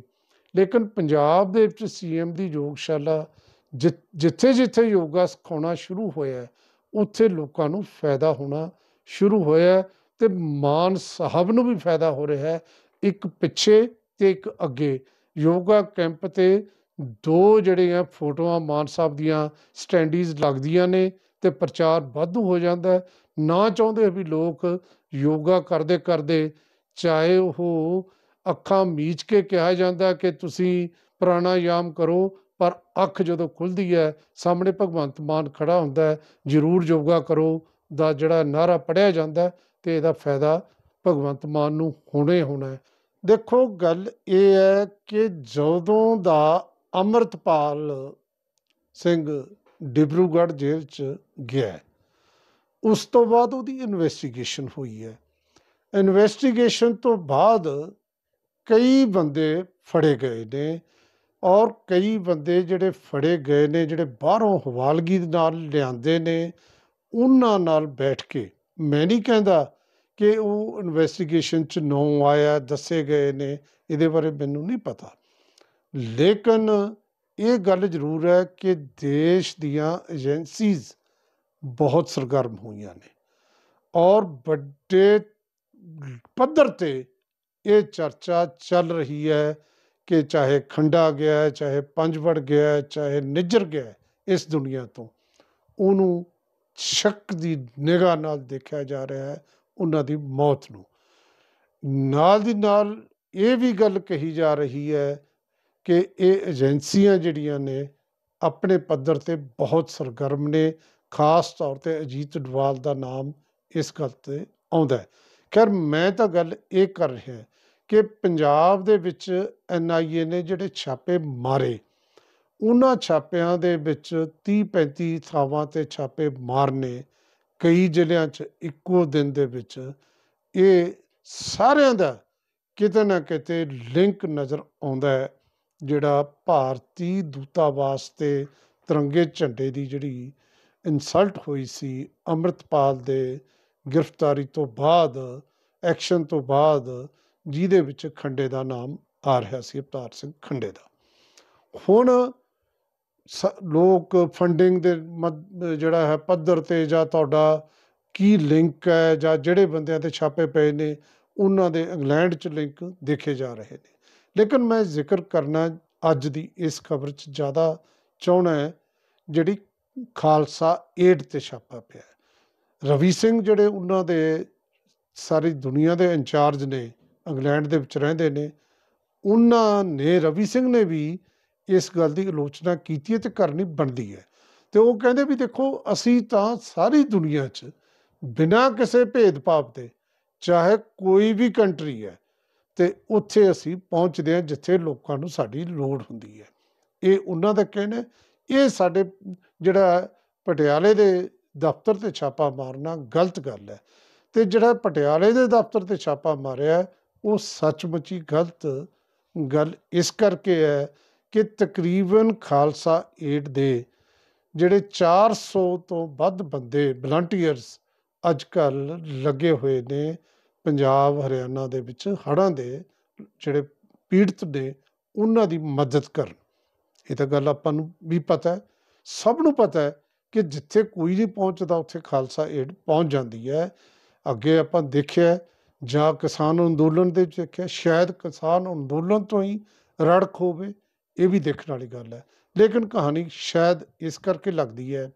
ਲੇਕਿਨ ਪੰਜਾਬ ਦੇ ਵਿੱਚ ਸੀਐਮ ਦੀ ਯੋਗਸ਼ਾਲਾ ਜਿੱਥੇ ਜਿੱਥੇ ਯੋਗਾ ਸਿਖਾਉਣਾ ਸ਼ੁਰੂ ਹੋਇਆ ਉੱਥੇ ਲੋਕਾਂ ਨੂੰ ਫਾਇਦਾ ਹੋਣਾ ਸ਼ੁਰੂ ਹੋਇਆ ਤੇ ਮਾਨ ਸਾਹਿਬ ਨੂੰ ਵੀ ਫਾਇਦਾ ਹੋ ਰਿਹਾ ਹੈ ਇੱਕ ਪਿੱਛੇ ਤੇ ਇੱਕ ਅੱਗੇ ਯੋਗਾ ਕੈਂਪ ਤੇ ਦੋ ਜਿਹੜੀਆਂ ਫੋਟੋਆਂ ਮਾਨ ਸਾਹਿਬ ਦੀਆਂ ਸਟੈਂਡੀਜ਼ ਲੱਗਦੀਆਂ ਨੇ ਤੇ ਪ੍ਰਚਾਰ ਵਾਧੂ ਹੋ ਜਾਂਦਾ ਨਾ ਚਾਹੁੰਦੇ ਵੀ ਲੋਕ ਯੋਗਾ ਕਰਦੇ ਕਰਦੇ ਚਾਹੇ ਉਹ ਅੱਖਾਂ ਮੀਚ ਕੇ ਕਿਹਾ ਜਾਂਦਾ ਕਿ ਤੁਸੀਂ ਪ੍ਰਾਣਾਯਾਮ ਕਰੋ ਪਰ ਅੱਖ ਜਦੋਂ ਖੁੱਲਦੀ ਹੈ ਸਾਹਮਣੇ ਭਗਵੰਤ ਮਾਨ ਖੜਾ ਹੁੰਦਾ ਹੈ ਜ਼ਰੂਰ ਯੋਗਾ ਕਰੋ ਦਾ ਜਿਹੜਾ ਨਾਰਾ ਪੜਿਆ ਜਾਂਦਾ ਤੇ ਇਹਦਾ ਫਾਇਦਾ ਭਗਵੰਤ ਮਾਨ ਨੂੰ ਹੋਣੇ ਹੋਣਾ ਹੈ ਦੇਖੋ ਗੱਲ ਇਹ ਹੈ ਕਿ ਜਦੋਂ ਦਾ ਅਮਰਤਪਾਲ ਸਿੰਘ ਡਿਬਰੂਗੜ੍ਹ ਜੇਲ੍ਹ 'ਚ ਗਿਆ ਉਸ ਤੋਂ ਬਾਅਦ ਉਹਦੀ ਇਨਵੈਸਟੀਗੇਸ਼ਨ ਹੋਈ ਹੈ ਇਨਵੈਸਟੀਗੇਸ਼ਨ ਤੋਂ ਬਾਅਦ ਕਈ ਬੰਦੇ ਫੜੇ ਗਏ ਨੇ ਔਰ ਕਈ ਬੰਦੇ ਜਿਹੜੇ ਫੜੇ ਗਏ ਨੇ ਜਿਹੜੇ ਬਾਹਰੋਂ ਹਵਾਲਗੀ ਦੇ ਨਾਲ ਲਿਆਂਦੇ ਨੇ ਉਹਨਾਂ ਨਾਲ ਬੈਠ ਕੇ ਮੈਂ ਨਹੀਂ ਕਹਿੰਦਾ ਕਿ ਉਹ ਇਨਵੈਸਟੀਗੇਸ਼ਨ 'ਚ ਨੋ ਆਇਆ ਦੱਸੇ ਗਏ ਨੇ ਇਹਦੇ ਬਾਰੇ ਮੈਨੂੰ ਨਹੀਂ ਪਤਾ ਲੇਕਿਨ ਇਹ ਗੱਲ ਜ਼ਰੂਰ ਹੈ ਕਿ ਦੇਸ਼ ਦੀਆਂ ਏਜੰਸੀਜ਼ ਬਹੁਤ ਸਰਗਰਮ ਹੋਈਆਂ ਨੇ ਔਰ ਵੱਡੇ ਪੱਧਰ ਤੇ ਇਹ ਚਰਚਾ ਚੱਲ ਰਹੀ ਹੈ ਕਿ ਚਾਹੇ ਖੰਡਾ ਗਿਆ ਚਾਹੇ ਪੰਜਵੜ ਗਿਆ ਚਾਹੇ ਨਿਜਰ ਗਿਆ ਇਸ ਦੁਨੀਆ ਤੋਂ ਉਹਨੂੰ ਸ਼ੱਕ ਦੀ ਨਿਗਾਹ ਨਾਲ ਦੇਖਿਆ ਜਾ ਰਿਹਾ ਹੈ ਉਹਨਾਂ ਦੀ ਮੌਤ ਨੂੰ ਨਾਲ ਦੀ ਨਾਲ ਇਹ ਵੀ ਗੱਲ ਕਹੀ ਜਾ ਰਹੀ ਹੈ ਕਿ ਇਹ ਏਜੰਸੀਆਂ ਜਿਹੜੀਆਂ ਨੇ ਆਪਣੇ ਪੱਧਰ ਤੇ ਬਹੁਤ ਸਰਗਰਮ ਨੇ ਖਾਸ ਤੌਰ ਤੇ ਅਜੀਤ ਡਵਾਲ ਦਾ ਨਾਮ ਇਸ ਗੱਲ ਤੇ ਆਉਂਦਾ ਹੈ ਖੈਰ ਮੈਂ ਤਾਂ ਗੱਲ ਇਹ ਕਰ ਰਿਹਾ ਕਿ ਪੰਜਾਬ ਦੇ ਵਿੱਚ ਐਨਆਈਏ ਨੇ ਜਿਹੜੇ ਛਾਪੇ ਮਾਰੇ ਉਹਨਾਂ ਛਾਪਿਆਂ ਦੇ ਵਿੱਚ 30 35 ਥਾਵਾਂ ਤੇ ਛਾਪੇ ਮਾਰਨੇ ਕਈ ਜ਼ਿਲ੍ਹਿਆਂ 'ਚ ਇੱਕੋ ਦਿਨ ਦੇ ਵਿੱਚ ਇਹ ਸਾਰਿਆਂ ਦਾ ਕਿਤੇ ਨਾ ਕਿਤੇ ਲਿੰਕ ਨਜ਼ਰ ਆਉਂਦਾ ਹੈ ਜਿਹੜਾ ਭਾਰਤੀ ਦੂਤਾਵਾਸ ਤੇ ਤਿਰੰਗੇ ਝੰਡੇ ਦੀ ਜਿਹੜੀ ਇਨਸਲਟ ਹੋਈ ਸੀ ਅਮਰਤਪਾਲ ਦੇ ਗ੍ਰਿਫਤਾਰੀ ਤੋਂ ਬਾਅਦ ਐਕਸ਼ਨ ਤੋਂ ਬਾਅਦ ਜਿਹਦੇ ਵਿੱਚ ਖੰਡੇ ਦਾ ਨਾਮ ਆ ਰਿਹਾ ਸੀ ਅਵਤਾਰ ਸਿੰਘ ਖੰਡੇ ਦਾ ਹੁਣ ਲੋਕ ਫੰਡਿੰਗ ਦੇ ਜਿਹੜਾ ਹੈ ਪੱਧਰ ਤੇ ਜਾਂ ਤੁਹਾਡਾ ਕੀ ਲਿੰਕ ਹੈ ਜਾਂ ਜਿਹੜੇ ਬੰਦਿਆਂ ਤੇ ਛਾਪੇ ਪਏ ਨੇ ਉਹਨਾਂ ਦੇ ਇੰਗਲੈਂਡ 'ਚ ਲਿੰਕ ਦੇਖੇ ਜਾ ਰਹੇ ਨੇ ਲੇਕਿਨ ਮੈਂ ਜ਼ਿਕਰ ਕਰਨਾ ਅੱਜ ਦੀ ਇਸ ਖਬਰ 'ਚ ਜ਼ਿਆਦਾ ਚਾਹਣਾ ਹੈ ਜਿਹੜੀ ਖਾਲਸਾ ਏਡ ਤੇ ਛਾਪਾ ਪਿਆ ਰਵੀ ਸਿੰਘ ਜਿਹੜੇ ਉਹਨਾਂ ਦੇ ਸਾਰੀ ਦੁਨੀਆ ਦੇ ਇੰਚਾਰਜ ਨੇ ਇੰਗਲੈਂਡ ਦੇ ਵਿੱਚ ਰਹਿੰਦੇ ਨੇ ਉਹਨਾਂ ਨੇ ਰਵੀ ਸਿੰਘ ਨੇ ਵੀ ਇਸ ਗੱਲ ਦੀ ਆਲੋਚਨਾ ਕੀਤੀ ਹੈ ਤੇ ਕਰਨੀ ਬਣਦੀ ਹੈ ਤੇ ਉਹ ਕਹਿੰਦੇ ਵੀ ਦੇਖੋ ਅਸੀਂ ਤਾਂ ਸਾਰੀ ਦੁਨੀਆ 'ਚ ਬਿਨਾਂ ਕਿਸੇ ਭੇਦਭਾਵ ਦੇ ਚਾਹੇ ਕੋਈ ਵੀ ਕੰਟਰੀ ਹੈ ਤੇ ਉੱਥੇ ਅਸੀਂ ਪਹੁੰਚਦੇ ਹਾਂ ਜਿੱਥੇ ਲੋਕਾਂ ਨੂੰ ਸਾਡੀ ਲੋੜ ਹੁੰਦੀ ਹੈ ਇਹ ਉਹਨਾਂ ਦਾ ਕਹਿਣਾ ਇਹ ਸਾਡੇ ਜਿਹੜਾ ਪਟਿਆਲੇ ਦੇ ਦਫ਼ਤਰ ਤੇ ਛਾਪਾ ਮਾਰਨਾ ਗਲਤ ਗੱਲ ਹੈ ਤੇ ਜਿਹੜਾ ਪਟਿਆਲੇ ਦੇ ਦਫ਼ਤਰ ਤੇ ਛਾਪਾ ਮਾਰਿਆ ਉਹ ਸੱਚਮੁੱਚ ਹੀ ਗਲਤ ਗੱਲ ਇਸ ਕਰਕੇ ਹੈ ਕਿ ਤਕਰੀਬਨ ਖਾਲਸਾ ਏਡ ਦੇ ਜਿਹੜੇ 400 ਤੋਂ ਵੱਧ ਬੰਦੇ ਵਲੰਟੀਅਰਸ ਅੱਜ ਕੱਲ ਲੱਗੇ ਹੋਏ ਨੇ ਪੰਜਾਬ ਹਰਿਆਣਾ ਦੇ ਵਿੱਚ ਹੜ੍ਹਾਂ ਦੇ ਜਿਹੜੇ ਪੀੜਤ ਨੇ ਉਹਨਾਂ ਦੀ ਮਦਦ ਕਰਨ ਇਹ ਤਾਂ ਗੱਲ ਆਪਾਂ ਨੂੰ ਵੀ ਪਤਾ ਹੈ ਸਭ ਨੂੰ ਪਤਾ ਹੈ ਕਿ ਜਿੱਥੇ ਕੋਈ ਨਹੀਂ ਪਹੁੰਚਦਾ ਉੱਥੇ ਖਾਲਸਾ ਏਡ ਪਹੁੰਚ ਜਾਂਦੀ ਹੈ ਅੱਗੇ ਆਪਾਂ ਦੇਖਿਆ ਜਾਂ ਕਿਸਾਨ ਅੰਦੋਲਨ ਦੇ ਵਿੱਚ ਦੇਖਿਆ ਸ਼ਾਇਦ ਕਿਸਾਨ ਅੰਦੋਲਨ ਤੋਂ ਹੀ ਰੜਖ ਹੋਵੇ ਇਹ ਵੀ ਦੇਖਣ ਵਾਲੀ ਗੱਲ ਹੈ ਲੇਕਿਨ ਕਹਾਣੀ ਸ਼ਾਇਦ ਇਸ ਕਰਕੇ ਲੱਗਦੀ ਹੈ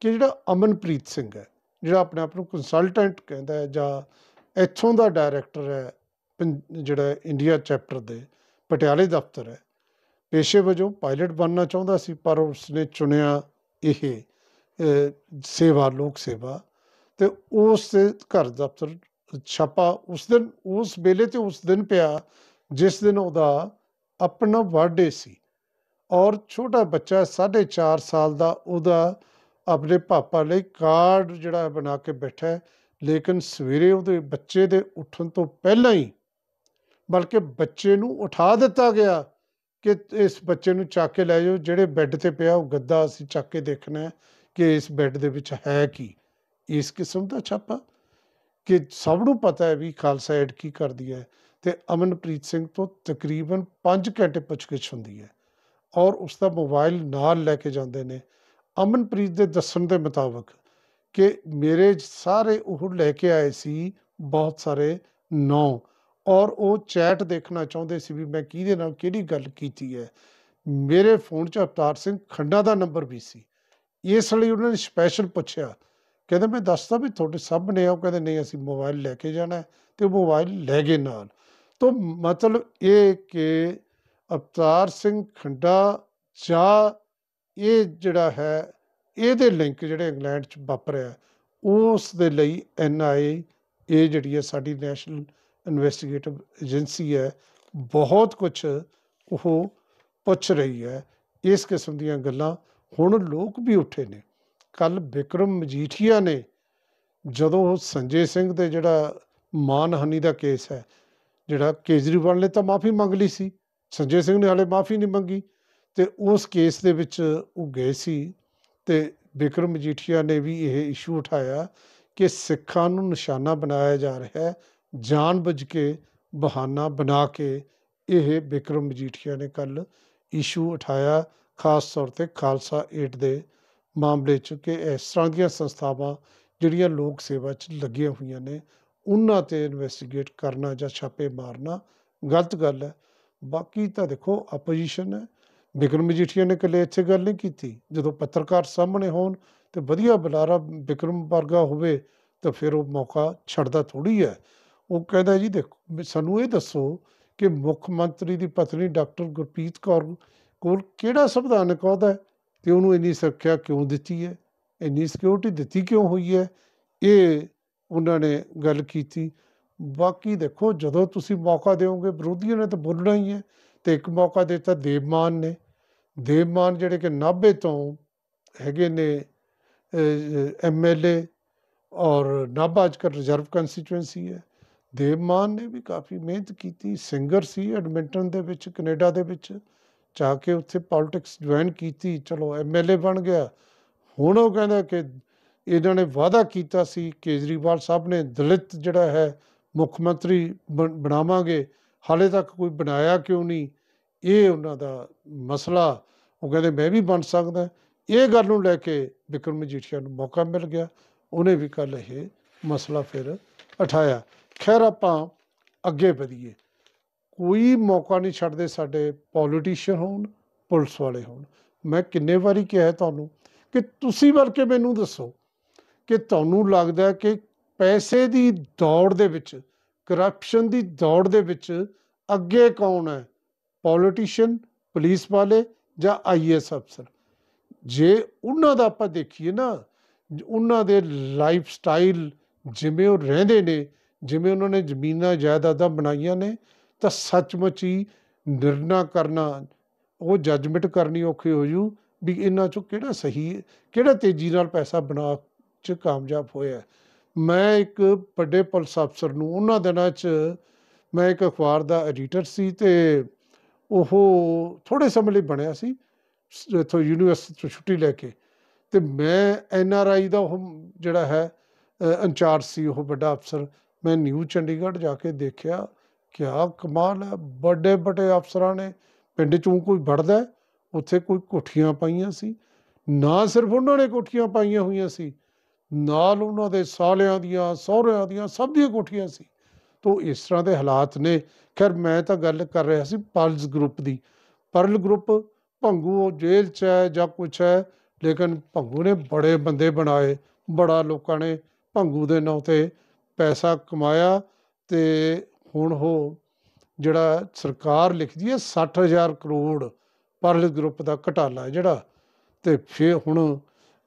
ਕਿ ਜਿਹੜਾ ਅਮਨਪ੍ਰੀਤ ਸਿੰਘ ਹੈ ਜਿਹੜਾ ਆਪਣੇ ਆਪ ਨੂੰ ਕੰਸਲਟੈਂਟ ਕਹਿੰਦਾ ਹੈ ਜਾਂ ਇੱਥੋਂ ਦਾ ਡਾਇਰੈਕਟਰ ਹੈ ਜਿਹੜਾ ਇੰਡੀਆ ਚੈਪਟਰ ਦੇ ਪਟਿਆਲੇ ਦਫ਼ਤਰ ਹੈ ਪੇਸ਼ੇ ਵਜੋਂ ਪਾਇਲਟ ਬਣਨਾ ਚਾਹੁੰਦਾ ਸੀ ਪਰ ਉਸਨੇ ਚੁਣਿਆ ਇਹ ਸੇਵਾ ਲੋਕ ਸੇਵਾ ਤੇ ਉਸ ਘਰ ਦਫ਼ਤਰ ਛਾਪਾ ਉਸ ਦਿਨ ਉਸ ਵੇਲੇ ਤੇ ਉਸ ਦਿਨ ਪਿਆ ਜਿਸ ਦਿਨ ਉਹਦਾ ਆਪਣਾ ਬਰਥਡੇ ਸੀ ਔਰ ਛੋਟਾ ਬੱਚਾ 4.5 ਸਾਲ ਦਾ ਉਹਦਾ ਆਪਣੇ ਪਾਪਾ ਲਈ ਕਾਰਡ ਜਿਹੜਾ ਬਣਾ ਕੇ ਬੈਠਾ ਹੈ ਲੇਕਿਨ ਸਵੇਰੇ ਉਹਦੇ ਬੱਚੇ ਦੇ ਉੱਠਣ ਤੋਂ ਪਹਿਲਾਂ ਹੀ ਬਲਕਿ ਬੱਚੇ ਨੂੰ ਉਠਾ ਦਿੱਤਾ ਗਿਆ ਕਿ ਇਸ ਬੱਚੇ ਨੂੰ ਚੱਕ ਕੇ ਲੈ ਜਾਓ ਜਿਹੜੇ ਬੈੱਡ ਤੇ ਪਿਆ ਉਹ ਗੱਦਾ ਅਸੀਂ ਚੱਕ ਕੇ ਦੇਖਣਾ ਹੈ ਕਿ ਇਸ ਬੈੱਡ ਦੇ ਵਿੱਚ ਹੈ ਕੀ ਇਸ ਕਿਸਮ ਦਾ ਛਾਪਾ ਕਿ ਸਭ ਨੂੰ ਪਤਾ ਹੈ ਵੀ ਖਾਲਸਾ ਐਡ ਕੀ ਕਰਦੀ ਹੈ ਤੇ ਅਮਨਪ੍ਰੀਤ ਸਿੰਘ ਤੋਂ ਤਕਰੀਬਨ 5 ਘੰਟੇ ਪੁੱਛਗਿੱਛ ਹੁੰਦੀ ਹੈ ਔਰ ਉਸ ਦਾ ਮੋਬਾਈਲ ਨਾਲ ਲੈ ਕੇ ਜਾਂਦੇ ਨੇ ਅਮਨਪ੍ਰੀਤ ਦੇ ਦੱਸਣ ਦੇ ਮੁਤਾਬਕ ਕਿ ਮੇਰੇ ਸਾਰੇ ਉਹ ਲੈ ਕੇ ਆਏ ਸੀ ਬਹੁਤ ਸਾਰੇ ਨੌ ਔਰ ਉਹ ਚੈਟ ਦੇਖਣਾ ਚਾਹੁੰਦੇ ਸੀ ਵੀ ਮੈਂ ਕਿਹਦੇ ਨਾਲ ਕਿਹੜੀ ਗੱਲ ਕੀਤੀ ਹੈ ਮੇਰੇ ਫੋਨ 'ਚ ਅਵਤਾਰ ਸਿੰਘ ਖੰਡਾ ਦਾ ਨੰਬਰ ਵੀ ਸੀ ਇਸ ਲਈ ਉਹਨਾਂ ਨੇ ਸਪੈਸ਼ਲ ਪੁੱਛਿਆ ਕਹਿੰਦੇ ਮੈਂ ਦੱਸਦਾ ਵੀ ਤੁਹਾਡੇ ਸਭ ਆ ਉਹ ਕਹਿੰਦੇ ਨਹੀਂ ਅਸੀਂ ਮੋਬਾਈਲ ਲੈ ਕੇ ਜਾਣਾ ਤੇ ਉਹ ਮੋਬਾਈਲ ਲੈ ਗਏ ਨਾਲ ਤੋਂ ਮਤਲਬ ਇਹ ਕਿ ਅਵਤਾਰ ਸਿੰਘ ਖੰਡਾ ਜਾਂ ਇਹ ਜਿਹੜਾ ਹੈ ਇਹਦੇ ਲਿੰਕ ਜਿਹੜੇ ਇੰਗਲੈਂਡ 'ਚ ਵਾਪਰਿਆ ਉਸ ਦੇ ਲਈ ਐਨ ਆਈ ਇਹ ਜਿਹੜੀ ਹੈ ਸਾਡੀ ਨੈਸ਼ਨਲ ਇਨਵੈਸਟੀਗੇਟਿਵ ਏਜੰਸੀ ਹੈ ਬਹੁਤ ਕੁਝ ਉਹ ਪੁੱਛ ਰਹੀ ਹੈ ਇਸ ਕਿਸਮ ਦੀਆਂ ਗੱਲਾਂ ਹੁਣ ਲੋਕ ਵੀ ਉੱਠੇ ਨੇ ਕੱਲ ਵਿਕਰਮ ਮਜੀਠੀਆ ਨੇ ਜਦੋਂ ਸੰਜੇ ਸਿੰਘ ਤੇ ਜਿਹੜਾ ਮਾਨਹਾਨੀ ਦਾ ਕੇਸ ਹੈ ਜਿਹੜਾ ਕੇਜਰੀਵਾਲ ਨੇ ਤਾਂ ਮਾਫੀ ਮੰਗ ਲਈ ਸੀ ਸੰਜੇ ਸਿੰਘ ਨੇ ਹਾਲੇ ਮਾਫੀ ਨਹੀਂ ਮੰਗੀ ਤੇ ਉਸ ਕੇਸ ਦੇ ਵਿੱਚ ਉਹ ਗਏ ਸੀ ਤੇ ਵਿਕਰਮ ਮਜੀਠੀਆ ਨੇ ਵੀ ਇਹ ਇਸ਼ੂ ਉਠਾਇਆ ਕਿ ਸਿੱਖਾਂ ਨੂੰ ਨਿਸ਼ਾਨਾ ਬਣਾਇਆ ਜਾ ਰਿਹਾ ਹੈ ਜਾਣਬੁੱਝ ਕੇ ਬਹਾਨਾ ਬਣਾ ਕੇ ਇਹ ਵਿਕਰਮ ਮਜੀਠੀਆ ਨੇ ਕੱਲ ਇਸ਼ੂ ਉਠਾਇਆ ਖਾਸ ਤੌਰ ਤੇ ਖਾਲਸਾ ਏਡ ਦੇ ਮਾਮਲੇ 'ਚ ਕਿ ਇਸ ਤਰ੍ਹਾਂ ਦੀਆਂ ਸੰਸਥਾਵਾਂ ਜਿਹੜੀਆਂ ਲੋਕ ਸੇਵਾ 'ਚ ਲੱਗੀਆਂ ਹੋਈਆਂ ਨੇ ਉਹਨਾਂ ਤੇ ਇਨਵੈਸਟੀਗੇਟ ਕਰਨਾ ਜਾਂ ਛਾਪੇ ਮਾਰਨਾ ਗਲਤ ਗੱਲ ਹੈ ਬਾਕੀ ਤਾਂ ਦੇਖੋ ਆਪੋਜੀਸ਼ਨ ਹੈ ਬਿਕਰਮ ਜੀਠੀਆ ਨੇ ਕੱਲੇ ਇੱਥੇ ਗੱਲ ਨਹੀਂ ਕੀਤੀ ਜਦੋਂ ਪੱਤਰਕਾਰ ਸਾਹਮਣੇ ਹੋਣ ਤੇ ਵਧੀਆ ਬੁਲਾਰਾ ਬਿਕਰਮ ਵਰਗਾ ਹੋਵੇ ਤਾਂ ਫਿਰ ਉਹ ਮੌਕਾ ਛੱਡਦਾ ਥੋੜੀ ਹੈ ਉਹ ਕਹਿੰਦਾ ਜੀ ਦੇਖੋ ਸਾਨੂੰ ਇਹ ਦੱਸੋ ਕਿ ਮੁੱਖ ਮੰਤਰੀ ਦੀ ਪਤਨੀ ਡਾਕਟਰ ਗੁਰਪ੍ਰੀਤ ਕੌਰ ਕੋਲ ਕਿਹੜਾ ਸੰਵਿਧਾਨਕ ਅਹੁਦਾ ਹੈ ਤੇ ਉਹਨੂੰ ਇੰਨੀ ਸੁਰੱਖਿਆ ਕਿਉਂ ਦਿੱਤੀ ਹੈ ਇੰਨੀ ਸਿਕਿਉਰਿਟੀ ਦਿੱਤੀ ਕਿਉਂ ਹੋਈ ਹੈ ਇਹ ਉਹਨਾਂ ਨੇ ਗੱਲ ਕੀਤੀ ਬਾਕੀ ਦੇਖੋ ਜਦੋਂ ਤੁਸੀਂ ਮੌਕਾ ਦਿਓਗੇ ਵਿਰੋਧੀਆਂ ਨੇ ਤਾਂ ਬੋਲਣਾ ਹੀ ਹੈ ਤੇ ਇੱਕ ਮੌਕਾ ਦਿੱਤਾ ਦੇਵਮਾਨ ਨੇ ਦੇਵਮਾਨ ਜਿਹੜੇ ਕਿ ਨਾਭੇ ਤੋਂ ਹੈਗੇ ਨੇ ਐਮਐਲਏ ਔਰ ਨਾਭਾ ਅੱਜਕੱਲ ਰਿਜ਼ਰਵ ਕੰਸਟੀਚੁਐਂਸੀ ਹੈ ਦੇਵਮਾਨ ਨੇ ਵੀ ਕਾਫੀ ਮਿਹਨਤ ਕੀਤੀ ਸਿੰਗਰ ਸੀ ਐਡਮਿੰਟਨ ਦੇ ਵਿੱਚ ਕੈਨੇਡਾ ਦੇ ਵਿੱਚ ਜਾ ਕੇ ਉੱਥੇ ਪੋਲਿਟਿਕਸ ਜੁਆਇਨ ਕੀਤੀ ਚਲੋ ਐਮਐਲਏ ਬਣ ਗਿਆ ਹੁਣ ਉਹ ਕਹਿੰਦਾ ਕਿ ਇਹਨਾਂ ਨੇ ਵਾਅਦਾ ਕੀਤਾ ਸੀ ਕੇਜਰੀਵਾਲ ਸਾਹਿਬ ਨੇ ਦਲਿਤ ਜਿਹੜਾ ਹੈ ਮੁੱਖ ਮੰਤਰੀ ਬਣਾਵਾਂਗੇ ਹਾਲੇ ਤੱਕ ਕੋਈ ਬਣਾਇਆ ਕਿਉਂ ਨਹੀਂ ਇਹ ਉਹਨਾਂ ਦਾ ਮਸਲਾ ਉਹ ਕਹਿੰਦੇ ਮੈਂ ਵੀ ਬਣ ਸਕਦਾ ਇਹ ਗੱਲ ਨੂੰ ਲੈ ਕੇ ਵਿਕਰਮ ਮਜੀਠੀਆ ਨੂੰ ਮੌਕਾ ਮਿਲ ਗਿਆ ਉਹਨੇ ਵੀ ਕੱਲ ਇਹ ਮਸਲਾ ਫਿਰ ਉਠਾਇਆ ਖੈਰ ਆਪਾਂ ਅੱਗੇ ਵਧੀਏ ਕੋਈ ਮੌਕਾ ਨਹੀਂ ਛੱਡਦੇ ਸਾਡੇ ਪੋਲੀਟੀਸ਼ੀਅਨ ਹੋਣ ਪੁਲਿਸ ਵਾਲੇ ਹੋਣ ਮੈਂ ਕਿੰਨੇ ਵਾਰੀ ਕਿਹਾ ਤੁਹਾਨੂੰ ਕਿ ਤੁਸੀਂ ਵਰਕੇ ਮੈਨੂੰ ਦੱਸੋ ਕਿ ਤੁਹਾਨੂੰ ਲੱਗਦਾ ਕਿ ਪੈਸੇ ਦੀ ਦੌੜ ਦੇ ਵਿੱਚ ਕਰਪਸ਼ਨ ਦੀ ਦੌੜ ਦੇ ਵਿੱਚ ਅੱਗੇ ਕੌਣ ਹੈ ਪੋਲੀਟੀਸ਼ੀਅਨ ਪੁਲਿਸ ਵਾਲੇ ਜਾਂ ਆਈਐਸ ਅਫਸਰ ਜੇ ਉਹਨਾਂ ਦਾ ਆਪਾਂ ਦੇਖੀਏ ਨਾ ਉਹਨਾਂ ਦੇ ਲਾਈਫ ਸਟਾਈਲ ਜਿਵੇਂ ਉਹ ਰਹਿੰਦੇ ਨੇ ਜਿਵੇਂ ਉਹਨਾਂ ਨੇ ਜ਼ਮੀਨਾਂ ਜਾਇਦਾਦਾਂ ਬਣਾਈਆਂ ਨੇ ਤਾਂ ਸੱਚਮੁੱਚ ਹੀ ਨਿਰਣਾ ਕਰਨਾ ਉਹ ਜੱਜਮੈਂਟ ਕਰਨੀ ਔਖੀ ਹੋ ਜੂ ਵੀ ਇਹਨਾਂ ਚੋਂ ਕਿਹੜਾ ਸਹੀ ਕਿਹੜਾ ਤੇਜ਼ੀ ਨਾਲ ਪੈਸਾ ਬਣਾ ਚ ਕਾਮਯਾਬ ਹੋਇਆ ਮੈਂ ਇੱਕ ਵੱਡੇ ਪੁਲਿਸ ਅਫਸਰ ਨੂੰ ਉਹਨਾਂ ਦਿਨਾਂ 'ਚ ਮੈਂ ਇੱਕ ਅਖਬਾਰ ਦਾ ਐਡੀਟਰ ਸੀ ਤੇ ਉਹ ਥੋੜੇ ਸਮੇਂ ਲਈ ਬਣਿਆ ਸੀ ਇਥੋਂ ਯੂਨੀਵਰਸਿਟੀ ਤੋਂ ਛੁੱਟੀ ਲੈ ਕੇ ਤੇ ਮੈਂ ਐਨ ਆਰ ਆਈ ਦਾ ਉਹ ਜਿਹੜਾ ਹੈ ਇੰਚਾਰਜ ਸੀ ਉਹ ਵੱਡਾ ਅਫਸਰ ਮੈਂ ਨਿਊ ਚੰਡੀਗੜ੍ਹ ਜਾ ਕੇ ਦੇਖਿਆ ਕਿਆ ਕਮਾਲ ਹੈ ਵੱਡੇ ਵੱਡੇ ਅਫਸਰਾਂ ਨੇ ਪਿੰਡ ਚੋਂ ਕੋਈ ਵੜਦਾ ਉੱਥੇ ਕੋਈ ਕੋਠੀਆਂ ਪਾਈਆਂ ਸੀ ਨਾ ਸਿਰਫ ਉਹਨਾਂ ਨੇ ਕੋਠੀਆਂ ਪਾਈਆਂ ਹੋਈਆਂ ਸੀ ਨਾਲ ਉਹਨਾਂ ਦੇ ਸਾਲਿਆਂ ਦੀਆਂ ਸਹੁਰਿਆਂ ਦੀਆਂ ਸਭ ਦੀਆਂ ਕੋਠੀਆਂ ਸੀ ਤੋਂ ਇਸ ਤਰ੍ਹਾਂ ਦੇ ਹਾਲਾਤ ਨੇ ਖੈਰ ਮੈਂ ਤਾਂ ਗੱਲ ਕਰ ਰਿਹਾ ਸੀ ਪਰਲ ਗਰੁੱਪ ਦੀ ਪਰਲ ਗਰੁੱਪ ਭੰਗੂ ਜੇਲ੍ਹ 'ਚ ਹੈ ਜਾਂ ਕੁਛ ਹੈ ਲੇਕਿਨ ਭੰਗੂ ਨੇ ਬੜੇ ਬੰਦੇ ਬਣਾਏ ਬੜਾ ਲੋਕਾਂ ਨੇ ਭੰਗੂ ਦੇ ਨਾਂ ਤੇ ਪੈਸਾ ਕਮਾਇਆ ਤੇ ਹੁਣ ਉਹ ਜਿਹੜਾ ਸਰਕਾਰ ਲਿਖਦੀ ਹੈ 60000 ਕਰੋੜ ਪਰਲ ਗਰੁੱਪ ਦਾ ਘਟਾਲਾ ਜਿਹੜਾ ਤੇ ਫੇ ਹੁਣ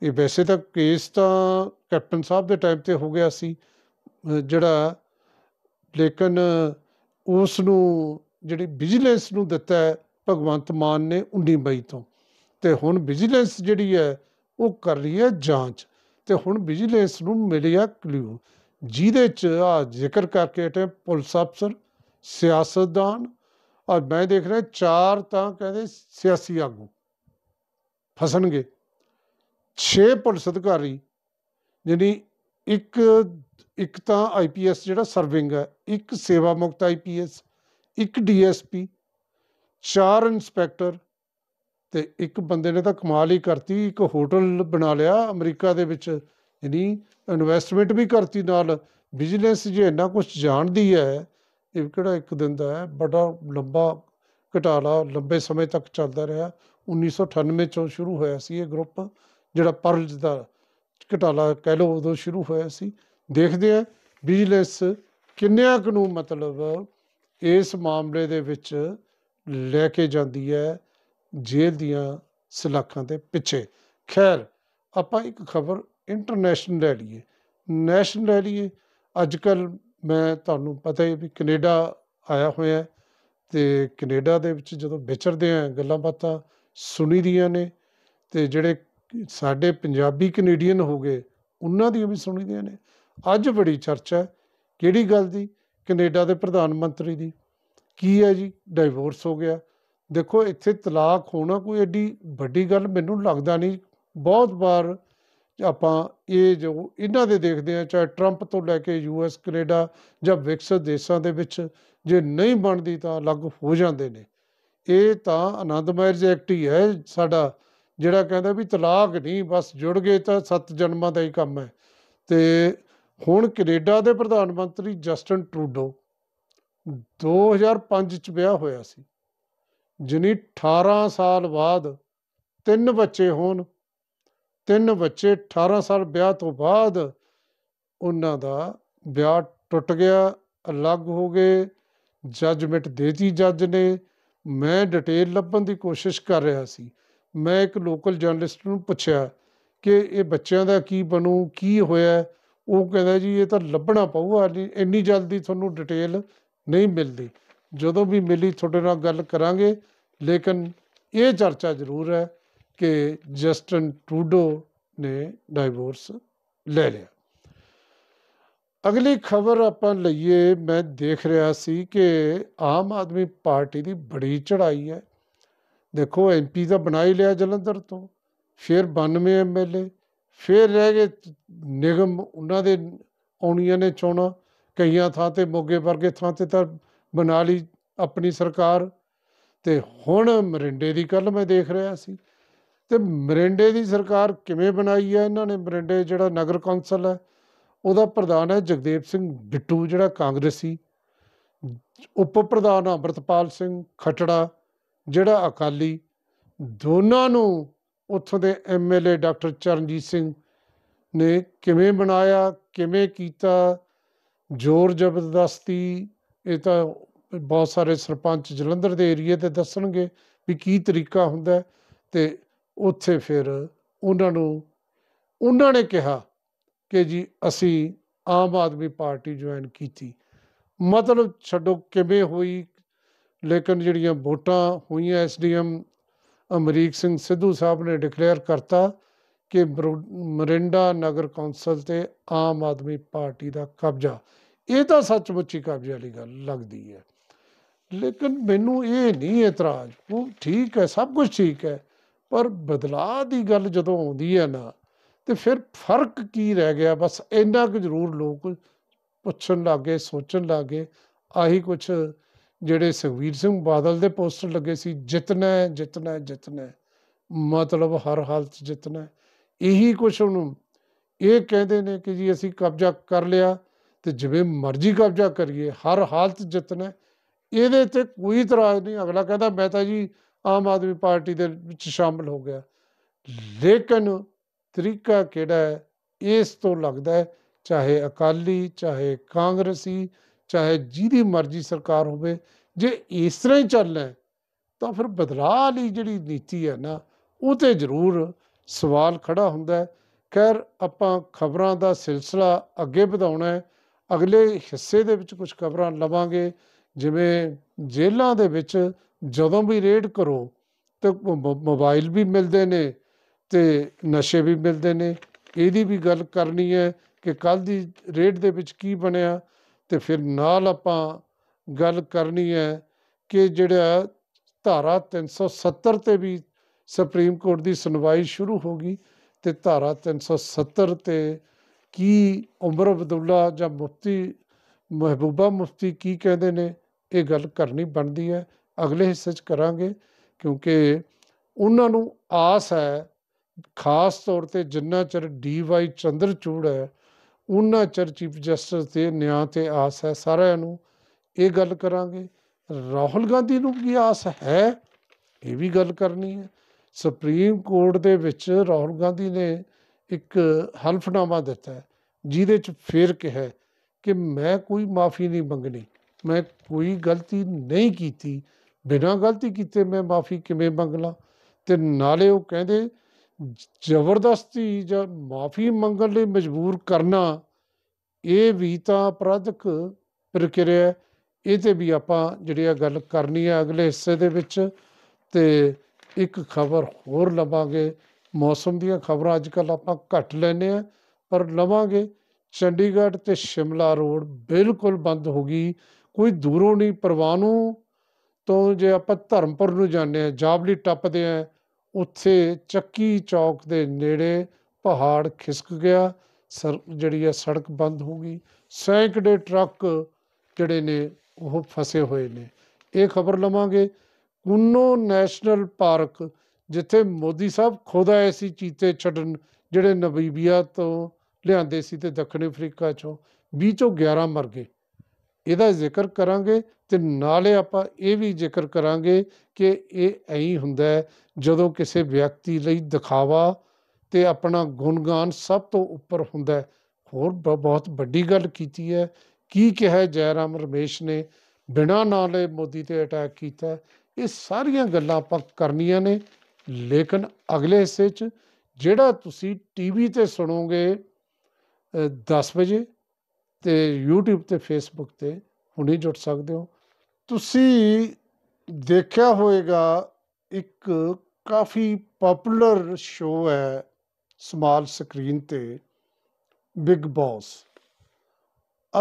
ਇਹ ਵੈਸੇ ਤਾਂ ਕੇਸ ਤਾਂ ਕੈਪਟਨ ਸਾਹਿਬ ਦੇ ਟਾਈਮ ਤੇ ਹੋ ਗਿਆ ਸੀ ਜਿਹੜਾ ਲੇਕਿਨ ਉਸ ਨੂੰ ਜਿਹੜੀ ਵਿਜੀਲੈਂਸ ਨੂੰ ਦਿੱਤਾ ਹੈ ਭਗਵੰਤ ਮਾਨ ਨੇ 19 ਮਈ ਤੋਂ ਤੇ ਹੁਣ ਵਿਜੀਲੈਂਸ ਜਿਹੜੀ ਹੈ ਉਹ ਕਰ ਰਹੀ ਹੈ ਜਾਂਚ ਤੇ ਹੁਣ ਵਿਜੀਲੈਂਸ ਨੂੰ ਮਿਲਿਆ ਕਲੂ ਜਿਹਦੇ ਚ ਆ ਜ਼ਿਕਰ ਕਰਕੇ ਤੇ ਪੁਲਿਸ ਅਫਸਰ ਸਿਆਸਤਦਾਨ ਔਰ ਮੈਂ ਦੇਖ ਰਿਹਾ ਚਾਰ ਤਾਂ ਕਹਿੰਦੇ ਸਿਆਸੀ ਆਗੂ ਫਸਣਗੇ 6 ਪੁਲਿਸ ਅਧਿਕਾਰੀ ਜਿਹੜੀ ਇੱਕ ਇੱਕ ਤਾਂ ਆਈਪੀਐਸ ਜਿਹੜਾ ਸਰਵਿੰਗ ਹੈ ਇੱਕ ਸੇਵਾ ਮੁਕਤ ਆਈਪੀਐਸ ਇੱਕ ਡੀਐਸਪੀ ਚਾਰ ਇਨਸਪੈਕਟਰ ਤੇ ਇੱਕ ਬੰਦੇ ਨੇ ਤਾਂ ਕਮਾਲ ਹੀ ਕਰਤੀ ਇੱਕ ਹੋਟਲ ਬਣਾ ਲਿਆ ਅਮਰੀਕਾ ਦੇ ਵਿੱਚ ਯਾਨੀ ਇਨਵੈਸਟਮੈਂਟ ਵੀ ਕਰਤੀ ਨਾਲ ਬਿਜ਼ਨਸ ਜੇ ਇੰਨਾ ਕੁਝ ਜਾਣਦੀ ਹੈ ਇਹ ਕਿਹੜਾ ਇੱਕ ਦਿਨ ਦਾ ਹੈ ਬੜਾ ਲੰਬਾ ਘਟਾਲਾ ਲੰਬੇ ਸਮੇਂ ਤੱਕ ਚੱਲਦਾ ਰਿਹਾ 1998 ਚੋਂ ਸ਼ੁਰੂ ਹੋਇਆ ਸੀ ਇਹ ਗਰੁੱਪ ਜਿਹੜਾ ਪਰਲਜ ਦਾ ਘਟਾਲਾ ਕਹਿ ਲੋ ਉਦੋਂ ਸ਼ੁਰੂ ਹੋਇਆ ਸੀ ਦੇਖਦੇ ਆ ਬਿਜ਼ਨਸ ਕਿੰਨਿਆਂ ਕੁ ਨੂੰ ਮਤਲਬ ਇਸ ਮਾਮਲੇ ਦੇ ਵਿੱਚ ਲੈ ਕੇ ਜਾਂਦੀ ਹੈ ਜੇਲ੍ਹ ਦੀਆਂ ਸਲਾਖਾਂ ਦੇ ਪਿੱਛੇ ਖੈਰ ਆਪਾਂ ਇੱਕ ਖਬਰ ਇੰਟਰਨੈਸ਼ਨਲ ਲੈ ਲਈਏ ਨੈਸ਼ਨਲ ਲੈ ਲਈਏ ਅੱਜ ਕੱਲ ਮੈਂ ਤੁਹਾਨੂੰ ਪਤਾ ਹੈ ਵੀ ਕੈਨੇਡਾ ਆਇਆ ਹੋਇਆ ਤੇ ਕੈਨੇਡਾ ਦੇ ਵਿੱਚ ਜਦੋਂ ਵਿਚਰਦੇ ਆ ਗੱਲਾਂ ਬਾਤਾਂ ਸੁਣੀ ਦੀਆਂ ਨੇ ਤੇ ਜਿਹੜੇ ਸਾਡੇ ਪੰਜਾਬੀ ਕੈਨੇਡੀਅਨ ਹੋ ਗਏ ਉਹਨਾਂ ਦੀਆਂ ਵੀ ਸੁਣੀਦੀਆਂ ਨੇ ਅੱਜ ਬੜੀ ਚਰਚਾ ਕਿਹੜੀ ਗੱਲ ਦੀ ਕੈਨੇਡਾ ਦੇ ਪ੍ਰਧਾਨ ਮੰਤਰੀ ਦੀ ਕੀ ਹੈ ਜੀ ਡਾਈਵੋਰਸ ਹੋ ਗਿਆ ਦੇਖੋ ਇੱਥੇ ਤਲਾਕ ਹੋਣਾ ਕੋਈ ਐਡੀ ਵੱਡੀ ਗੱਲ ਮੈਨੂੰ ਲੱਗਦਾ ਨਹੀਂ ਬਹੁਤ ਵਾਰ ਆਪਾਂ ਇਹ ਜੋ ਇਹਨਾਂ ਦੇ ਦੇਖਦੇ ਆ ਚਾਹੇ 트럼ਪ ਤੋਂ ਲੈ ਕੇ ਯੂ ਐਸ ਕੈਨੇਡਾ ਜਾਂ ਵਿਕਸਿਤ ਦੇਸ਼ਾਂ ਦੇ ਵਿੱਚ ਜੇ ਨਹੀਂ ਬਣਦੀ ਤਾਂ ਅਲੱਗ ਹੋ ਜਾਂਦੇ ਨੇ ਇਹ ਤਾਂ ਆਨੰਦ ਮੈਰਿਜ ਐਕਟ ਹੀ ਹੈ ਸਾਡਾ ਜਿਹੜਾ ਕਹਿੰਦਾ ਵੀ ਤਲਾਕ ਨਹੀਂ ਬਸ ਜੁੜ ਗਏ ਤਾਂ ਸੱਤ ਜਨਮਾਂ ਦਾ ਹੀ ਕੰਮ ਹੈ ਤੇ ਹੁਣ ਕੈਨੇਡਾ ਦੇ ਪ੍ਰਧਾਨ ਮੰਤਰੀ ਜਸਟਨ ਟਰੂਡੋ 2005 ਚ ਵਿਆਹ ਹੋਇਆ ਸੀ ਜਿਨੀ 18 ਸਾਲ ਬਾਅਦ ਤਿੰਨ ਬੱਚੇ ਹੋਣ ਤਿੰਨ ਬੱਚੇ 18 ਸਾਲ ਵਿਆਹ ਤੋਂ ਬਾਅਦ ਉਹਨਾਂ ਦਾ ਵਿਆਹ ਟੁੱਟ ਗਿਆ ਅਲੱਗ ਹੋ ਗਏ ਜੱਜਮੈਂਟ ਦੇਤੀ ਜੱਜ ਨੇ ਮੈਂ ਡਿਟੇਲ ਲੱਭਣ ਦੀ ਕੋਸ਼ਿਸ਼ ਕਰ ਰਿਹਾ ਸੀ ਮੈਂ ਇੱਕ ਲੋਕਲ ਜਰਨਲਿਸਟ ਨੂੰ ਪੁੱਛਿਆ ਕਿ ਇਹ ਬੱਚਿਆਂ ਦਾ ਕੀ ਬਣੂ ਕੀ ਹੋਇਆ ਉਹ ਕਹਿੰਦਾ ਜੀ ਇਹ ਤਾਂ ਲੱਭਣਾ ਪਊਗਾ ਇੰਨੀ ਜਲਦੀ ਤੁਹਾਨੂੰ ਡਿਟੇਲ ਨਹੀਂ ਮਿਲਦੀ ਜਦੋਂ ਵੀ ਮਿਲੀ ਤੁਹਾਡੇ ਨਾਲ ਗੱਲ ਕਰਾਂਗੇ ਲੇਕਿਨ ਇਹ ਚਰਚਾ ਜ਼ਰੂਰ ਹੈ ਕਿ ਜਸਟਨ ਟਰੂਡੋ ਨੇ ਡਾਈਵੋਰਸ ਲੈ ਲਿਆ ਅਗਲੀ ਖਬਰ ਆਪਾਂ ਲਈਏ ਮੈਂ ਦੇਖ ਰਿਹਾ ਸੀ ਕਿ ਆਮ ਆਦਮੀ ਪਾਰਟੀ ਦੀ ਬੜੀ ਚੜ੍ਹਾਈ ਹੈ ਦੇਖੋ ਐਮਪੀ ਦਾ ਬਣਾਈ ਲਿਆ ਜਲੰਧਰ ਤੋਂ ਫਿਰ 92 ਐਮਐਲਏ ਫਿਰ ਰਹਿ ਗਏ ਨਿਗਮ ਉਹਨਾਂ ਦੇ ਆਉਣੀਆਂ ਨੇ ਚੋਣਾ ਕਈਆਂ ਥਾਂ ਤੇ ਮੋਗੇ ਵਰਗੇ ਥਾਂ ਤੇ ਤਾਂ ਬਣਾ ਲਈ ਆਪਣੀ ਸਰਕਾਰ ਤੇ ਹੁਣ ਮਰਿੰਡੇ ਦੀ ਕੱਲ ਮੈਂ ਦੇਖ ਰਿਹਾ ਸੀ ਤੇ ਮਰਿੰਡੇ ਦੀ ਸਰਕਾਰ ਕਿਵੇਂ ਬਣਾਈ ਹੈ ਇਹਨਾਂ ਨੇ ਮਰਿੰਡੇ ਜਿਹੜਾ ਨਗਰ ਕੌਂਸਲ ਹੈ ਉਹਦਾ ਪ੍ਰਧਾਨ ਹੈ ਜਗਦੇਵ ਸਿੰਘ ਡਿੱਟੂ ਜਿਹੜਾ ਕਾਂਗਰਸੀ ਉਪ ਪ੍ਰਧਾਨ ਅਮਰਤਪਾਲ ਸਿੰਘ ਖਟੜਾ ਜਿਹੜਾ ਅਕਾਲੀ ਦੋਨਾਂ ਨੂੰ ਉੱਥੋਂ ਦੇ ਐਮਐਲਏ ਡਾਕਟਰ ਚਰਨਜੀਤ ਸਿੰਘ ਨੇ ਕਿਵੇਂ ਬਣਾਇਆ ਕਿਵੇਂ ਕੀਤਾ ਜ਼ੋਰ ਜ਼ਬਰਦਸਤੀ ਇਹ ਤਾਂ ਬਹੁਤ ਸਾਰੇ ਸਰਪੰਚ ਜਲੰਧਰ ਦੇ ਏਰੀਏ ਤੇ ਦੱਸਣਗੇ ਵੀ ਕੀ ਤਰੀਕਾ ਹੁੰਦਾ ਤੇ ਉੱਥੇ ਫਿਰ ਉਹਨਾਂ ਨੂੰ ਉਹਨਾਂ ਨੇ ਕਿਹਾ ਕਿ ਜੀ ਅਸੀਂ ਆਮ ਆਦਮੀ ਪਾਰਟੀ ਜੁਆਇਨ ਕੀਤੀ ਮਤਲਬ ਛੱਡੋ ਕਿਵੇਂ ਹੋਈ ਲੇਕਿਨ ਜਿਹੜੀਆਂ ਵੋਟਾਂ ਹੋਈਆਂ ਐਸਡੀਐਮ ਅਮਰੀਕ ਸਿੰਘ ਸਿੱਧੂ ਸਾਹਿਬ ਨੇ ਡਿਕਲੇਅਰ ਕਰਤਾ ਕਿ ਮਰਿੰਡਾ ਨਗਰ ਕੌਂਸਲ ਤੇ ਆਮ ਆਦਮੀ ਪਾਰਟੀ ਦਾ ਕਬਜ਼ਾ ਇਹ ਤਾਂ ਸੱਚਮੁੱਚ ਹੀ ਕਬਜ਼ੇ ਵਾਲੀ ਗੱਲ ਲੱਗਦੀ ਹੈ ਲੇਕਿਨ ਮੈਨੂੰ ਇਹ ਨਹੀਂ ਇਤਰਾਜ਼ ਉਹ ਠੀਕ ਹੈ ਸਭ ਕੁਝ ਠੀਕ ਹੈ ਪਰ ਬਦਲਾਅ ਦੀ ਗੱਲ ਜਦੋਂ ਆਉਂਦੀ ਹੈ ਨਾ ਤੇ ਫਿਰ ਫਰਕ ਕੀ ਰਹਿ ਗਿਆ ਬਸ ਇੰਨਾ ਕੁ ਜ਼ਰੂਰ ਲੋਕ ਪੁੱਛਣ ਲੱਗੇ ਸੋਚਣ ਲੱਗੇ ਆਹੀ ਕੁਛ ਜਿਹੜੇ ਸੁਖਵੀਰ ਸਿੰਘ ਬਾਦਲ ਦੇ ਪੋਸਟਰ ਲੱਗੇ ਸੀ ਜਿੱਤਣਾ ਜਿੱਤਣਾ ਜਿੱਤਣਾ ਮਤਲਬ ਹਰ ਹਾਲਤ ਜਿੱਤਣਾ ਇਹੀ ਕੁਛ ਉਹਨੂੰ ਇਹ ਕਹਿੰਦੇ ਨੇ ਕਿ ਜੀ ਅਸੀਂ ਕਬਜ਼ਾ ਕਰ ਲਿਆ ਤੇ ਜਿਵੇਂ ਮਰਜ਼ੀ ਕਬਜ਼ਾ ਕਰੀਏ ਹਰ ਹਾਲਤ ਜਿੱਤਣਾ ਇਹਦੇ ਤੇ ਕੋਈ ਇਤਰਾਜ਼ ਨਹੀਂ ਅਗਲਾ ਕਹਿੰਦਾ ਮੈਂ ਤਾਂ ਜੀ ਆਮ ਆਦਮੀ ਪਾਰਟੀ ਦੇ ਵਿੱਚ ਸ਼ਾਮਲ ਹੋ ਗਿਆ ਲੇਕਿਨ ਤਰੀਕਾ ਕਿਹੜਾ ਹੈ ਇਸ ਤੋਂ ਲੱਗਦਾ ਹੈ ਚਾਹੇ ਅਕਾਲੀ ਚਾਹੇ ਕਾਂਗਰਸੀ ਚਾਹੇ ਜਿਹਦੀ ਮਰਜ਼ੀ ਸਰਕਾਰ ਹੋਵੇ ਜੇ ਇਸ ਤਰ੍ਹਾਂ ਹੀ ਚੱਲਣਾ ਤਾਂ ਫਿਰ ਬਦਲਾਅ ਲਈ ਜਿਹੜੀ ਨੀਤੀ ਹੈ ਨਾ ਉਹ ਤੇ ਜ਼ਰੂਰ ਸਵਾਲ ਖੜਾ ਹੁੰਦਾ ਹੈ ਖੈਰ ਆਪਾਂ ਖਬਰਾਂ ਦਾ ਸਿਲਸਿਲਾ ਅੱਗੇ ਵਧਾਉਣਾ ਹੈ ਅਗਲੇ ਹਿੱਸੇ ਦੇ ਵਿੱਚ ਕੁਝ ਖਬਰਾਂ ਲਵਾਂਗੇ ਜਿਵੇਂ ਜੇਲ੍ਹਾਂ ਦੇ ਵਿੱਚ ਜਦੋਂ ਵੀ ਰੇਡ ਕਰੋ ਤੇ ਮੋਬਾਈਲ ਵੀ ਮਿਲਦੇ ਨੇ ਤੇ ਨਸ਼ੇ ਵੀ ਮਿਲਦੇ ਨੇ ਇਹਦੀ ਵੀ ਗੱਲ ਕਰਨੀ ਹੈ ਕਿ ਕੱਲ ਦੀ ਰੇਡ ਦੇ ਵਿੱਚ ਕੀ ਬਣਿਆ ਤੇ ਫਿਰ ਨਾਲ ਆਪਾਂ ਗੱਲ ਕਰਨੀ ਹੈ ਕਿ ਜਿਹੜਾ ਧਾਰਾ 370 ਤੇ ਵੀ ਸੁਪਰੀਮ ਕੋਰਟ ਦੀ ਸੁਣਵਾਈ ਸ਼ੁਰੂ ਹੋ ਗਈ ਤੇ ਧਾਰਾ 370 ਤੇ ਕੀ ਉਮਰ ਅਬਦੁੱਲਾ ਜਾਂ ਮੁਫਤੀ ਮਹਿਬੂਬਾ ਮੁਫਤੀ ਕੀ ਕਹਿੰਦੇ ਨੇ ਇਹ ਗੱਲ ਕਰਨੀ ਬਣਦੀ ਹੈ ਅਗਲੇ ਹਿੱਸੇ 'ਚ ਕਰਾਂਗੇ ਕਿਉਂਕਿ ਉਹਨਾਂ ਨੂੰ ਆਸ ਹੈ ਖਾਸ ਤੌਰ ਤੇ ਜਿੰਨਾ ਚਿਰ ਡੀਵਾਈ ਚੰਦਰਚੂੜ ਹੈ ਉਹਨਾਂ ਚਿਰ ਚੀਫ ਜਸਟਿਸ ਤੇ ਨਿਆਂ ਤੇ ਆਸ ਹੈ ਸਾਰਿਆਂ ਨੂੰ ਇਹ ਗੱਲ ਕਰਾਂਗੇ ਰਾਹੁਲ ਗਾਂਧੀ ਨੂੰ ਵੀ ਆਸ ਹੈ ਇਹ ਵੀ ਗੱਲ ਕਰਨੀ ਹੈ ਸੁਪਰੀਮ ਕੋਰਟ ਦੇ ਵਿੱਚ ਰਾਹੁਲ ਗਾਂਧੀ ਨੇ ਇੱਕ ਹਲਫਨਾਮਾ ਦਿੱਤਾ ਹੈ ਜਿਹਦੇ ਚ ਫੇਰ ਕਿਹਾ ਕਿ ਮੈਂ ਕੋਈ ਮਾਫੀ ਨਹੀਂ ਮੰਗਣੀ ਮੈਂ ਕੋਈ ਗਲਤੀ ਨਹੀਂ ਕੀਤੀ ਬਿਨਾਂ ਗਲਤੀ ਕੀਤੇ ਮੈਂ ਮਾਫੀ ਕਿਵੇਂ ਮੰਗ ਲਾਂ ਤੇ ਨਾਲੇ ਉਹ ਕਹਿੰਦੇ ਜ਼ਬਰਦਸਤੀ ਜਾਂ ਮਾਫੀ ਮੰਗਣ ਲਈ ਮਜਬੂਰ ਕਰਨਾ ਇਹ ਵੀ ਤਾਂ ਅਪਰਾਧਕ ਪ੍ਰਕਿਰਿਆ ਇਹ ਤੇ ਵੀ ਆਪਾਂ ਜਿਹੜੀ ਆ ਗੱਲ ਕਰਨੀ ਹੈ ਅਗਲੇ ਹਿੱਸੇ ਦੇ ਵਿੱਚ ਤੇ ਇੱਕ ਖਬਰ ਹੋਰ ਲਵਾਂਗੇ ਮੌਸਮ ਦੀਆਂ ਖਬਰਾਂ ਅੱਜ ਕੱਲ ਆਪਾਂ ਘੱਟ ਲੈਨੇ ਆ ਪਰ ਲਵਾਂਗੇ ਚੰਡੀਗੜ੍ਹ ਤੇ ਸ਼ਿਮਲਾ ਰੋਡ ਬਿਲਕੁਲ ਬੰਦ ਹੋ ਗਈ ਕੋਈ ਦੂਰੋਂ ਨਹੀਂ ਪਰਵਾਹ ਨੂੰ ਤੋਂ ਜੇ ਆਪਾਂ ਧਰਮਪੁਰ ਨੂੰ ਜਾਂਦੇ ਆ ਜਾਬਲੀ ਟੱਪਦੇ ਆ ਉੱਥੇ ਚੱਕੀ ਚੌਕ ਦੇ ਨੇੜੇ ਪਹਾੜ ਖਿਸਕ ਗਿਆ ਜਿਹੜੀ ਆ ਸੜਕ ਬੰਦ ਹੋ ਗਈ ਸੈਂਕੜੇ ਟਰੱਕ ਜਿਹੜੇ ਨੇ ਉਹ ਫਸੇ ਹੋਏ ਨੇ ਇਹ ਖਬਰ ਲਵਾਂਗੇ ਕੁੰਨੋ ਨੈਸ਼ਨਲ ਪਾਰਕ ਜਿੱਥੇ ਮੋਦੀ ਸਾਹਿਬ ਖੁਦ ਆਏ ਸੀ ਚੀਤੇ ਛੱਡਣ ਜਿਹੜੇ ਨਬੀਬੀਆ ਤੋਂ ਲਿਆਂਦੇ ਸੀ ਤੇ ਦੱਖਣੀ ਅਫਰੀਕਾ ਚੋਂ 20 ਚੋਂ 11 ਮਰ ਗਏ ਇਹਦਾ ਜ਼ਿਕਰ ਕਰਾਂਗੇ ਤੇ ਨਾਲੇ ਆਪਾਂ ਇਹ ਵੀ ਜ਼ਿਕਰ ਕਰਾਂਗੇ ਕਿ ਇਹ ਐਂ ਹੁੰਦਾ ਜਦੋਂ ਕਿਸੇ ਵਿਅਕਤੀ ਲਈ ਦਿਖਾਵਾ ਤੇ ਆਪਣਾ ਗੁਣਗਾਨ ਸਭ ਤੋਂ ਉੱਪਰ ਹੁੰਦਾ ਹੋਰ ਬਹੁਤ ਵੱਡੀ ਗੱਲ ਕੀਤੀ ਹੈ ਕੀ ਕਿਹਾ ਜੈਰਾਮ ਰਮੇਸ਼ ਨੇ ਬਿਨਾ ਨਾਲੇ ਮੋਦੀ ਤੇ ਅਟੈਕ ਕੀਤਾ ਇਹ ਸਾਰੀਆਂ ਗੱਲਾਂ ਆਪਾਂ ਕਰਨੀਆਂ ਨੇ ਲੇਕਿਨ ਅਗਲੇ ਹਿੱਸੇ 'ਚ ਜਿਹੜਾ ਤੁਸੀਂ ਟੀਵੀ ਤੇ ਸੁਣੋਗੇ 10 ਵਜੇ ਤੇ YouTube ਤੇ Facebook ਤੇ ਹੁਣੇ ਜੁੜ ਸਕਦੇ ਹੋ ਤੁਸੀਂ ਦੇਖਿਆ ਹੋਵੇਗਾ ਇੱਕ ਕਾਫੀ ਪਪੂਲਰ ਸ਼ੋਅ ਹੈ ਸਮਾਲ ਸਕਰੀਨ ਤੇ ਬਿਗ ਬੌਸ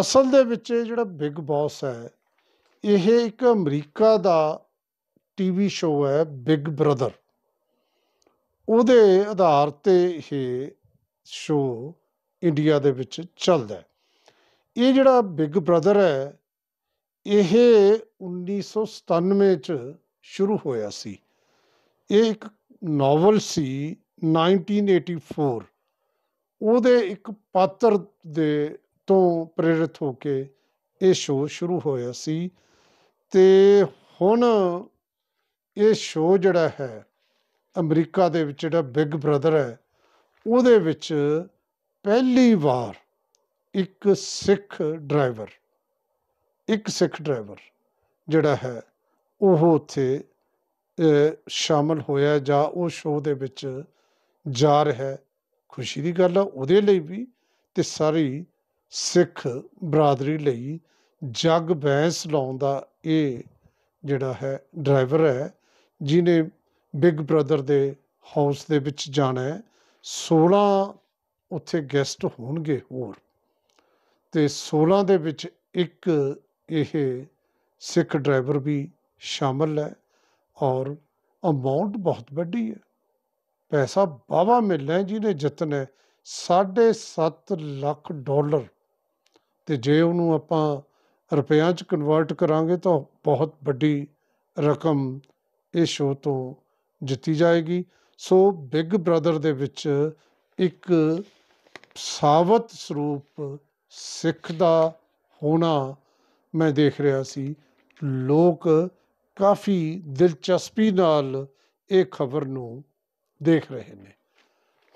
ਅਸਲ ਦੇ ਵਿੱਚ ਜਿਹੜਾ ਬਿਗ ਬੌਸ ਹੈ ਇਹ ਇੱਕ ਅਮਰੀਕਾ ਦਾ ਟੀਵੀ ਸ਼ੋਅ ਹੈ ਬਿਗ ਬ੍ਰਦਰ ਉਹਦੇ ਆਧਾਰ ਤੇ ਇਹ ਸ਼ੋਅ ਇੰਡੀਆ ਦੇ ਵਿੱਚ ਚੱਲਦਾ ਹੈ ਇਹ ਜਿਹੜਾ ਬਿਗ ਬ੍ਰਦਰ ਹੈ ਇਹ 1997 ਚ ਸ਼ੁਰੂ ਹੋਇਆ ਸੀ ਇਹ ਇੱਕ ਨੋਵਲ ਸੀ 1984 ਉਹਦੇ ਇੱਕ ਪਾਤਰ ਦੇ ਤੋਂ ਪ੍ਰੇਰਿਤ ਹੋ ਕੇ ਇਹ ਸ਼ੋਅ ਸ਼ੁਰੂ ਹੋਇਆ ਸੀ ਤੇ ਹੁਣ ਇਹ ਸ਼ੋਅ ਜਿਹੜਾ ਹੈ ਅਮਰੀਕਾ ਦੇ ਵਿੱਚ ਜਿਹੜਾ ਬਿਗ ਬ੍ਰਦਰ ਹੈ ਉਹਦੇ ਵਿੱਚ ਪਹਿਲੀ ਵਾਰ ਇੱਕ ਸਿੱਖ ਡਰਾਈਵਰ ਇੱਕ ਸਿੱਖ ਡਰਾਈਵਰ ਜਿਹੜਾ ਹੈ ਉਹ ਉੱਥੇ ਸ਼ਾਮਲ ਹੋਇਆ ਜਾਂ ਉਹ ਸ਼ੋਅ ਦੇ ਵਿੱਚ ਜਾ ਰਿਹਾ ਹੈ ਖੁਸ਼ੀ ਦੀ ਗੱਲ ਆ ਉਹਦੇ ਲਈ ਵੀ ਤੇ ਸਾਰੀ ਸਿੱਖ ਬਰਾਦਰੀ ਲਈ ਜਗ ਬੈਂਸ ਲਾਉਣ ਦਾ ਇਹ ਜਿਹੜਾ ਹੈ ਡਰਾਈਵਰ ਹੈ ਜਿਨੇ ਬਿਗ ਬ੍ਰਦਰ ਦੇ ਹਾਊਸ ਦੇ ਵਿੱਚ ਜਾਣਾ ਹੈ 16 ਉੱਥੇ ਗੈਸਟ ਹੋਣਗੇ ਹੋਰ ਤੇ 16 ਦੇ ਵਿੱਚ ਇੱਕ ਇਹ ਸਿੱਖ ਡਰਾਈਵਰ ਵੀ ਸ਼ਾਮਲ ਹੈ ਔਰ ਅਮਾਉਂਟ ਬਹੁਤ ਵੱਡੀ ਹੈ ਪੈਸਾ ਬਾਵਾ ਮਿਲਣਾ ਜਿਹਨੇ ਜਿੱਤਣਾ 7.5 ਲੱਖ ਡਾਲਰ ਤੇ ਜੇ ਉਹਨੂੰ ਆਪਾਂ ਰੁਪਿਆਂ ਚ ਕਨਵਰਟ ਕਰਾਂਗੇ ਤਾਂ ਬਹੁਤ ਵੱਡੀ ਰਕਮ ਇਹ ਸ਼ੋ ਤੋਂ ਜਿੱਤੀ ਜਾਏਗੀ ਸੋ ਬਿਗ ਬ੍ਰਦਰ ਦੇ ਵਿੱਚ ਇੱਕ ਸਾਵਤ ਸਰੂਪ ਸਿੱਖ ਦਾ ਹੋਣਾ ਮੈਂ ਦੇਖ ਰਿਹਾ ਸੀ ਲੋਕ ਕਾਫੀ ਦਿਲਚਸਪੀ ਨਾਲ ਇਹ ਖਬਰ ਨੂੰ ਦੇਖ ਰਹੇ ਨੇ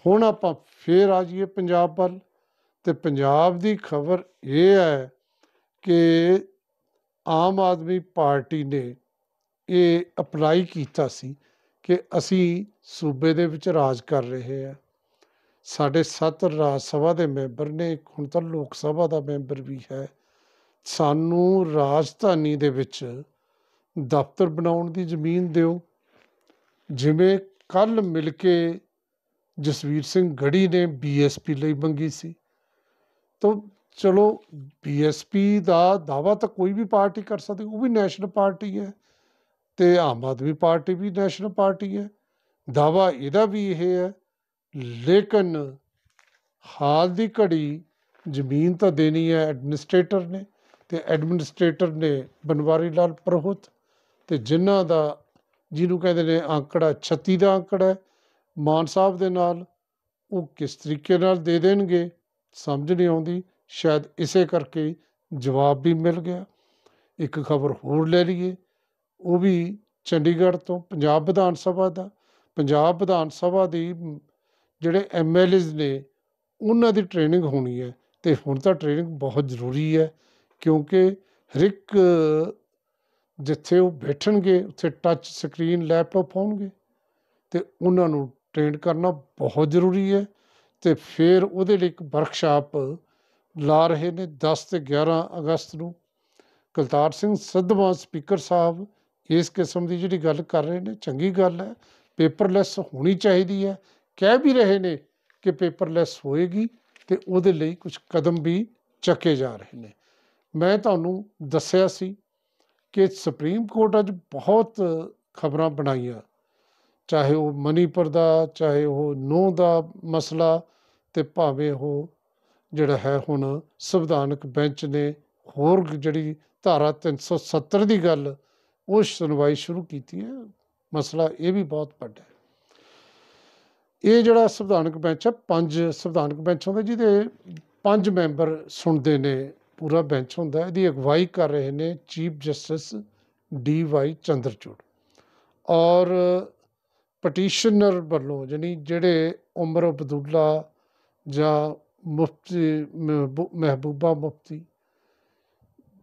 ਹੁਣ ਆਪਾਂ ਫੇਰ ਆ ਜਾਈਏ ਪੰਜਾਬ ਵੱਲ ਤੇ ਪੰਜਾਬ ਦੀ ਖਬਰ ਇਹ ਹੈ ਕਿ ਆਮ ਆਦਮੀ ਪਾਰਟੀ ਨੇ ਇਹ ਅਪਲਾਈ ਕੀਤਾ ਸੀ ਕਿ ਅਸੀਂ ਸੂਬੇ ਦੇ ਵਿੱਚ ਰਾਜ ਕਰ ਰਹੇ ਹਾਂ ਸਾਡੇ ਸੱਤ ਰਾਜ ਸਭਾ ਦੇ ਮੈਂਬਰ ਨੇ ਹੁਣ ਤਾਂ ਲੋਕ ਸਭਾ ਦਾ ਮੈਂਬਰ ਵੀ ਹੈ ਸਾਨੂੰ ਰਾਜਧਾਨੀ ਦੇ ਵਿੱਚ ਦਫ਼ਤਰ ਬਣਾਉਣ ਦੀ ਜ਼ਮੀਨ ਦਿਓ ਜਿਵੇਂ ਕੱਲ ਮਿਲ ਕੇ ਜਸਵੀਰ ਸਿੰਘ ਗੜੀ ਨੇ ਬੀਐਸਪੀ ਲਈ ਮੰਗੀ ਸੀ ਤਾਂ ਚਲੋ ਬੀਐਸਪੀ ਦਾ ਦਾਵਾ ਤਾਂ ਕੋਈ ਵੀ ਪਾਰਟੀ ਕਰ ਸਕਦੀ ਉਹ ਵੀ ਨੈਸ਼ਨਲ ਪਾਰਟੀ ਹੈ ਤੇ ਆਮ ਆਦਮੀ ਪਾਰਟੀ ਵੀ ਨੈਸ਼ਨਲ ਪਾਰਟੀ ਹੈ ਦਾਵਾ ਇਹਦਾ ਵੀ ਇਹ ਹੈ ਲੇਕਿਨ ਹਾਲ ਦੀ ਘੜੀ ਜ਼ਮੀਨ ਤਾਂ ਦੇਣੀ ਹੈ ਐਡਮਿਨਿਸਟ੍ਰੇਟਰ ਨੇ ਤੇ ਐਡਮਿਨਿਸਟ੍ਰੇਟਰ ਨੇ ਬਨਵਾਰੀ ਲਾਲ ਪ੍ਰਹੁਤ ਤੇ ਜਿਨ੍ਹਾਂ ਦਾ ਜਿਹਨੂੰ ਕਹਿੰਦੇ ਨੇ ਅੰਕੜਾ 36 ਦਾ ਅੰਕੜਾ ਮਾਨ ਸਾਹਿਬ ਦੇ ਨਾਲ ਉਹ ਕਿਸ ਤਰੀਕੇ ਨਾਲ ਦੇ ਦੇਣਗੇ ਸਮਝ ਨਹੀਂ ਆਉਂਦੀ ਸ਼ਾਇਦ ਇਸੇ ਕਰਕੇ ਜਵਾਬ ਵੀ ਮਿਲ ਗਿਆ ਇੱਕ ਖਬਰ ਹੋਰ ਲੈ ਲਈਏ ਉਹ ਵੀ ਚੰਡੀਗੜ੍ਹ ਤੋਂ ਪੰਜਾਬ ਵਿਧਾਨ ਸਭਾ ਦਾ ਪੰਜਾਬ ਵਿਧਾਨ ਸਭਾ ਦੀ ਜਿਹੜੇ ਐਮਐਲਏਜ਼ ਨੇ ਉਹਨਾਂ ਦੀ ਟ੍ਰੇਨਿੰਗ ਹੋਣੀ ਹੈ ਤੇ ਹੁਣ ਤਾਂ ਟ੍ਰੇਨਿੰਗ ਬਹੁਤ ਜ਼ਰੂਰੀ ਹੈ ਕਿਉਂਕਿ ਹਰ ਇੱਕ ਜਿੱਥੇ ਉਹ ਬੈਠਣਗੇ ਉੱਥੇ ਟੱਚ ਸਕਰੀਨ ਲੈਪਟਾਪ ਹੋਣਗੇ ਤੇ ਉਹਨਾਂ ਨੂੰ ਟ੍ਰੇਨ ਕਰਨਾ ਬਹੁਤ ਜ਼ਰੂਰੀ ਹੈ ਤੇ ਫਿਰ ਉਹਦੇ ਲਈ ਇੱਕ ਵਰਕਸ਼ਾਪ ਲਾ ਰਹੇ ਨੇ 10 ਤੇ 11 ਅਗਸਤ ਨੂੰ ਕਲਤਾਰ ਸਿੰਘ ਸਦਵਾ ਸਪੀਕਰ ਸਾਹਿਬ ਇਸ ਕਿਸਮ ਦੀ ਜਿਹੜੀ ਗੱਲ ਕਰ ਰਹੇ ਨੇ ਚੰਗੀ ਗੱਲ ਹੈ ਪੇਪਰਲੈਸ ਹੋਣੀ ਚਾਹੀਦੀ ਹੈ ਕਹਿ ਵੀ ਰਹੇ ਨੇ ਕਿ ਪੇਪਰਲੈਸ ਹੋਏਗੀ ਤੇ ਉਹਦੇ ਲਈ ਕੁਝ ਕਦਮ ਵੀ ਚੱਕੇ ਜਾ ਰਹੇ ਨੇ ਮੈਂ ਤੁਹਾਨੂੰ ਦੱਸਿਆ ਸੀ ਕਿ ਸੁਪਰੀਮ ਕੋਰਟ ਅੱਜ ਬਹੁਤ ਖਬਰਾਂ ਬਣਾਈਆਂ ਚਾਹੇ ਉਹ ਮਨੀਪੁਰ ਦਾ ਚਾਹੇ ਉਹ ਨੋ ਦਾ ਮਸਲਾ ਤੇ ਭਾਵੇਂ ਉਹ ਜਿਹੜਾ ਹੈ ਹੁਣ ਸੰਵਿਧਾਨਕ ਬੈਂਚ ਨੇ ਹੋਰ ਜਿਹੜੀ ਧਾਰਾ 370 ਦੀ ਗੱਲ ਉਹ ਸੁਣਵਾਈ ਸ਼ੁਰੂ ਕੀਤੀ ਹੈ ਮਸਲਾ ਇਹ ਵੀ ਬਹੁਤ ਵੱਡਾ ਹੈ ਇਹ ਜਿਹੜਾ ਸੰਵਿਧਾਨਕ ਬੈਂਚ ਹੈ ਪੰਜ ਸੰਵਿਧਾਨਕ ਬੈਂਚ ਹੁੰਦਾ ਜਿਹਦੇ ਪੰਜ ਮੈਂਬਰ ਸੁਣਦੇ ਨੇ ਪੂਰਾ ਬੈਂਚ ਹੁੰਦਾ ਇਹਦੀ ਅਗਵਾਈ ਕਰ ਰਹੇ ਨੇ chief justice D Y Chandrachud ਔਰ ਪਟੀਸ਼ਨਰ ਵੱਲੋਂ ਜਾਨੀ ਜਿਹੜੇ ਉਮਰ ਅਬਦੁੱਲਾ ਜਾਂ ਮੁਫਤੀ ਮਹਿਬੂਬਾ ਮੁਫਤੀ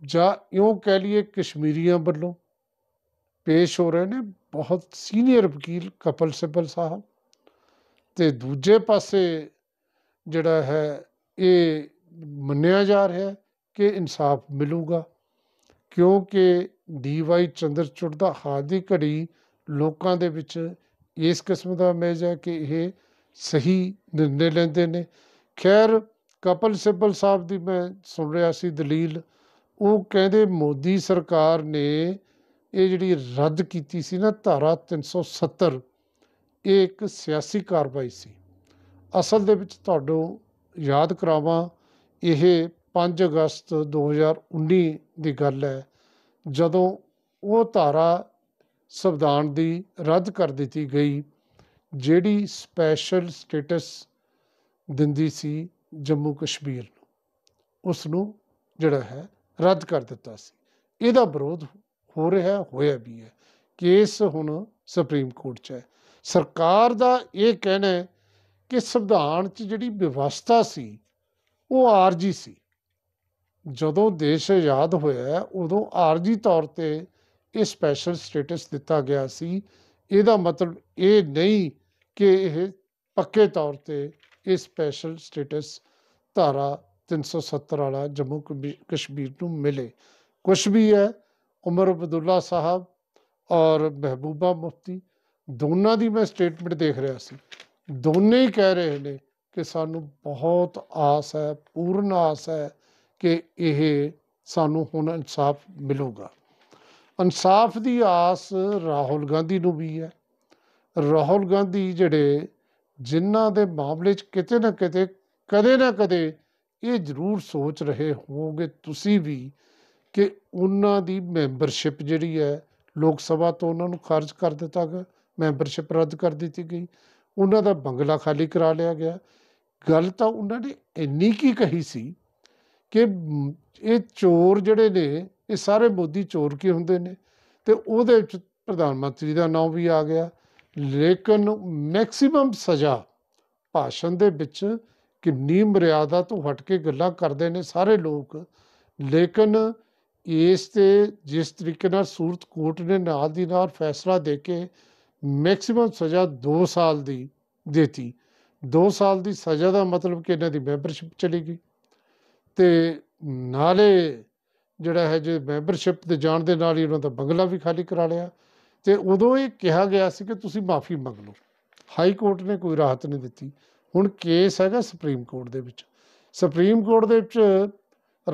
ਜਾਂ ਇਉਂ ਕਹਿ ਲਈਏ ਕਸ਼ਮੀਰੀਆਂ ਵੱਲੋਂ ਪੇਸ਼ ਹੋ ਰਹੇ ਨੇ ਬਹੁਤ ਸੀਨੀਅਰ ਵਕੀਲ ਕਪਲ ਸਿੱਬਲ ਸਾਹਿਬ ਤੇ ਦੂਜੇ ਪਾਸੇ ਜਿਹੜਾ ਹੈ ਇਹ ਮੰਨਿਆ ਜਾ ਰਿਹਾ ਕਿ ਇਨਸਾਫ ਮਿਲੂਗਾ ਕਿਉਂਕਿ ਡੀ ਵਾਈ ਚੰਦਰਚੂੜ ਦਾ ਹਾਲ ਦੀ ਘੜੀ ਲੋਕਾਂ ਦੇ ਵਿੱਚ ਇਸ ਕਿਸਮ ਦਾ ਮੈਜ ਹੈ ਕਿ ਇਹ ਸਹੀ ਨਿਰਣੇ ਲੈਂਦੇ ਨੇ ਖੈਰ ਕਪਲ ਸਿੱਬਲ ਸਾਹਿਬ ਦੀ ਮੈਂ ਸੁਣ ਰਿਹਾ ਸੀ ਦਲੀਲ ਉਹ ਕਹਿੰਦੇ ਮੋਦੀ ਸਰਕਾਰ ਨੇ ਇਹ ਜਿਹੜੀ ਰੱਦ ਕੀਤੀ ਸੀ ਨਾ ਧਾਰਾ 370 ਇਹ ਇੱਕ ਸਿਆਸੀ ਕਾਰਵਾਈ ਸੀ ਅਸਲ ਦੇ ਵਿੱਚ ਤੁਹਾਨੂੰ ਯਾਦ ਕਰਾਵਾਂ ਇਹ 5 ਅਗਸਤ 2019 ਦੀ ਗੱਲ ਹੈ ਜਦੋਂ ਉਹ ਧਾਰਾ ਸੰਵਿਧਾਨ ਦੀ ਰੱਦ ਕਰ ਦਿੱਤੀ ਗਈ ਜਿਹੜੀ ਸਪੈਸ਼ਲ ਸਟੇਟਸ ਦਿੰਦੀ ਸੀ ਜੰਮੂ ਕਸ਼ਮੀਰ ਨੂੰ ਉਸ ਨੂੰ ਜਿਹੜਾ ਹੈ ਰੱਦ ਕਰ ਦਿੱਤਾ ਸੀ ਇਹਦਾ ਵਿਰੋਧ ਹੋ ਰਿਹਾ ਹੋਇਆ ਵੀ ਹੈ ਕੇਸ ਹੁਣ ਸੁਪਰੀਮ ਕੋਰਟ 'ਚ ਹੈ ਸਰਕਾਰ ਦਾ ਇਹ ਕਹਿਣਾ ਹੈ ਕਿ ਸੰਵਿਧਾਨ 'ਚ ਜਿਹੜੀ ਵਿਵਸਥਾ ਸੀ ਉਹ ਆਰਜੀ ਸੀ ਜਦੋਂ ਦੇਸ਼ ਆਜ਼ਾਦ ਹੋਇਆ ਉਦੋਂ ਆਰਜੀ ਤੌਰ ਤੇ ਇਹ ਸਪੈਸ਼ਲ ਸਟੇਟਸ ਦਿੱਤਾ ਗਿਆ ਸੀ ਇਹਦਾ ਮਤਲਬ ਇਹ ਨਹੀਂ ਕਿ ਇਹ ਪੱਕੇ ਤੌਰ ਤੇ ਇਹ ਸਪੈਸ਼ਲ ਸਟੇਟਸ ਧਾਰਾ 370 ਵਾਲਾ ਜੰਮੂ ਕਸ਼ਮੀਰ ਨੂੰ ਮਿਲੇ ਕੁਝ ਵੀ ਹੈ ਉਮਰ ਅਬਦੁੱਲਾ ਸਾਹਿਬ ਔਰ ਮਹਿਬੂਬਾ ਮੁਫਤੀ ਦੋਨਾਂ ਦੀ ਮੈਂ ਸਟੇਟਮੈਂਟ ਦੇਖ ਰਿਹਾ ਸੀ ਦੋਨੇ ਹੀ ਕਹਿ ਰਹੇ ਨੇ ਕਿ ਸਾਨੂੰ ਬਹੁਤ ਆਸ ਹੈ ਪੂਰਨ ਆਸ ਹੈ ਕਿ ਇਹ ਸਾਨੂੰ ਹੁਣ ਇਨਸਾਫ ਮਿਲੂਗਾ ਇਨਸਾਫ ਦੀ ਆਸ ਰਾਹੁਲ ਗਾਂਧੀ ਨੂੰ ਵੀ ਹੈ ਰਾਹੁਲ ਗਾਂਧੀ ਜਿਹੜੇ ਜਿਨ੍ਹਾਂ ਦੇ ਮਾਮਲੇ 'ਚ ਕਿਤੇ ਨਾ ਕਿਤੇ ਕਦੇ ਨਾ ਕਦੇ ਇਹ ਜ਼ਰੂਰ ਸੋਚ ਰਹੇ ਹੋਵੋਗੇ ਤੁਸੀਂ ਵੀ ਕਿ ਉਹਨਾਂ ਦੀ ਮੈਂਬਰਸ਼ਿਪ ਜਿਹੜੀ ਹੈ ਲੋਕ ਸਭਾ ਤੋਂ ਉਹਨਾਂ ਨੂੰ ਖਾਰਜ ਕਰ ਦਿੱਤਾ ਗਿਆ ਮੈਂਬਰਸ਼ਿਪ ਰੱਦ ਕਰ ਦਿੱਤੀ ਗਈ ਉਹਨਾਂ ਦਾ ਬੰਗਲਾ ਖਾਲੀ ਕਰਾ ਲਿਆ ਗਿਆ ਗੱਲ ਤਾਂ ਉਹਨਾਂ ਨੇ ਇੰਨੀ ਕੀ ਕਹੀ ਸੀ ਕਿ ਇਹ ਚੋਰ ਜਿਹੜੇ ਨੇ ਇਹ ਸਾਰੇ ਮੋਦੀ ਚੋਰ ਕੀ ਹੁੰਦੇ ਨੇ ਤੇ ਉਹਦੇ ਵਿੱਚ ਪ੍ਰਧਾਨ ਮੰਤਰੀ ਦਾ ਨਾਮ ਵੀ ਆ ਗਿਆ ਲੇਕਿਨ ਮੈਕਸਿਮਮ ਸਜ਼ਾ ਭਾਸ਼ਣ ਦੇ ਵਿੱਚ ਕਿੰਨੀ ਮਰਿਆਦਾ ਤੋਂ ਹਟ ਕੇ ਗੱਲਾਂ ਕਰਦੇ ਨੇ ਸਾਰੇ ਲੋਕ ਲੇਕਿਨ ਇਸ ਤੇ ਜਿਸ ਤਰੀਕੇ ਨਾਲ ਸੂਰਤ ਕੋਰਟ ਨੇ ਨਾਲ ਦੀ ਨਾਲ ਫੈਸਲਾ ਦੇ ਕੇ ਮੈਕਸਿਮਮ ਸਜ਼ਾ 2 ਸਾਲ ਦੀ ਦਿੱਤੀ 2 ਸਾਲ ਦੀ ਸਜ਼ਾ ਦਾ ਮਤਲਬ ਕਿ ਇਹਨਾਂ ਦੀ ਮੈਂਬਰਸ਼ਿਪ ਚਲੀ ਗਈ ਤੇ ਨਾਲੇ ਜਿਹੜਾ ਹੈ ਜੇ ਮੈਂਬਰਸ਼ਿਪ ਤੇ ਜਾਣ ਦੇ ਨਾਲ ਹੀ ਉਹਨਾਂ ਦਾ ਬੰਗਲਾ ਵੀ ਖਾਲੀ ਕਰਾ ਲਿਆ ਤੇ ਉਦੋਂ ਇਹ ਕਿਹਾ ਗਿਆ ਸੀ ਕਿ ਤੁਸੀਂ ਮਾਫੀ ਮੰਗ ਲਓ ਹਾਈ ਕੋਰਟ ਨੇ ਕੋਈ ਰਾਹਤ ਨਹੀਂ ਦਿੱਤੀ ਹੁਣ ਕੇਸ ਹੈਗਾ ਸੁਪਰੀਮ ਕੋਰਟ ਦੇ ਵਿੱਚ ਸੁਪਰੀਮ ਕੋਰਟ ਦੇ ਵਿੱਚ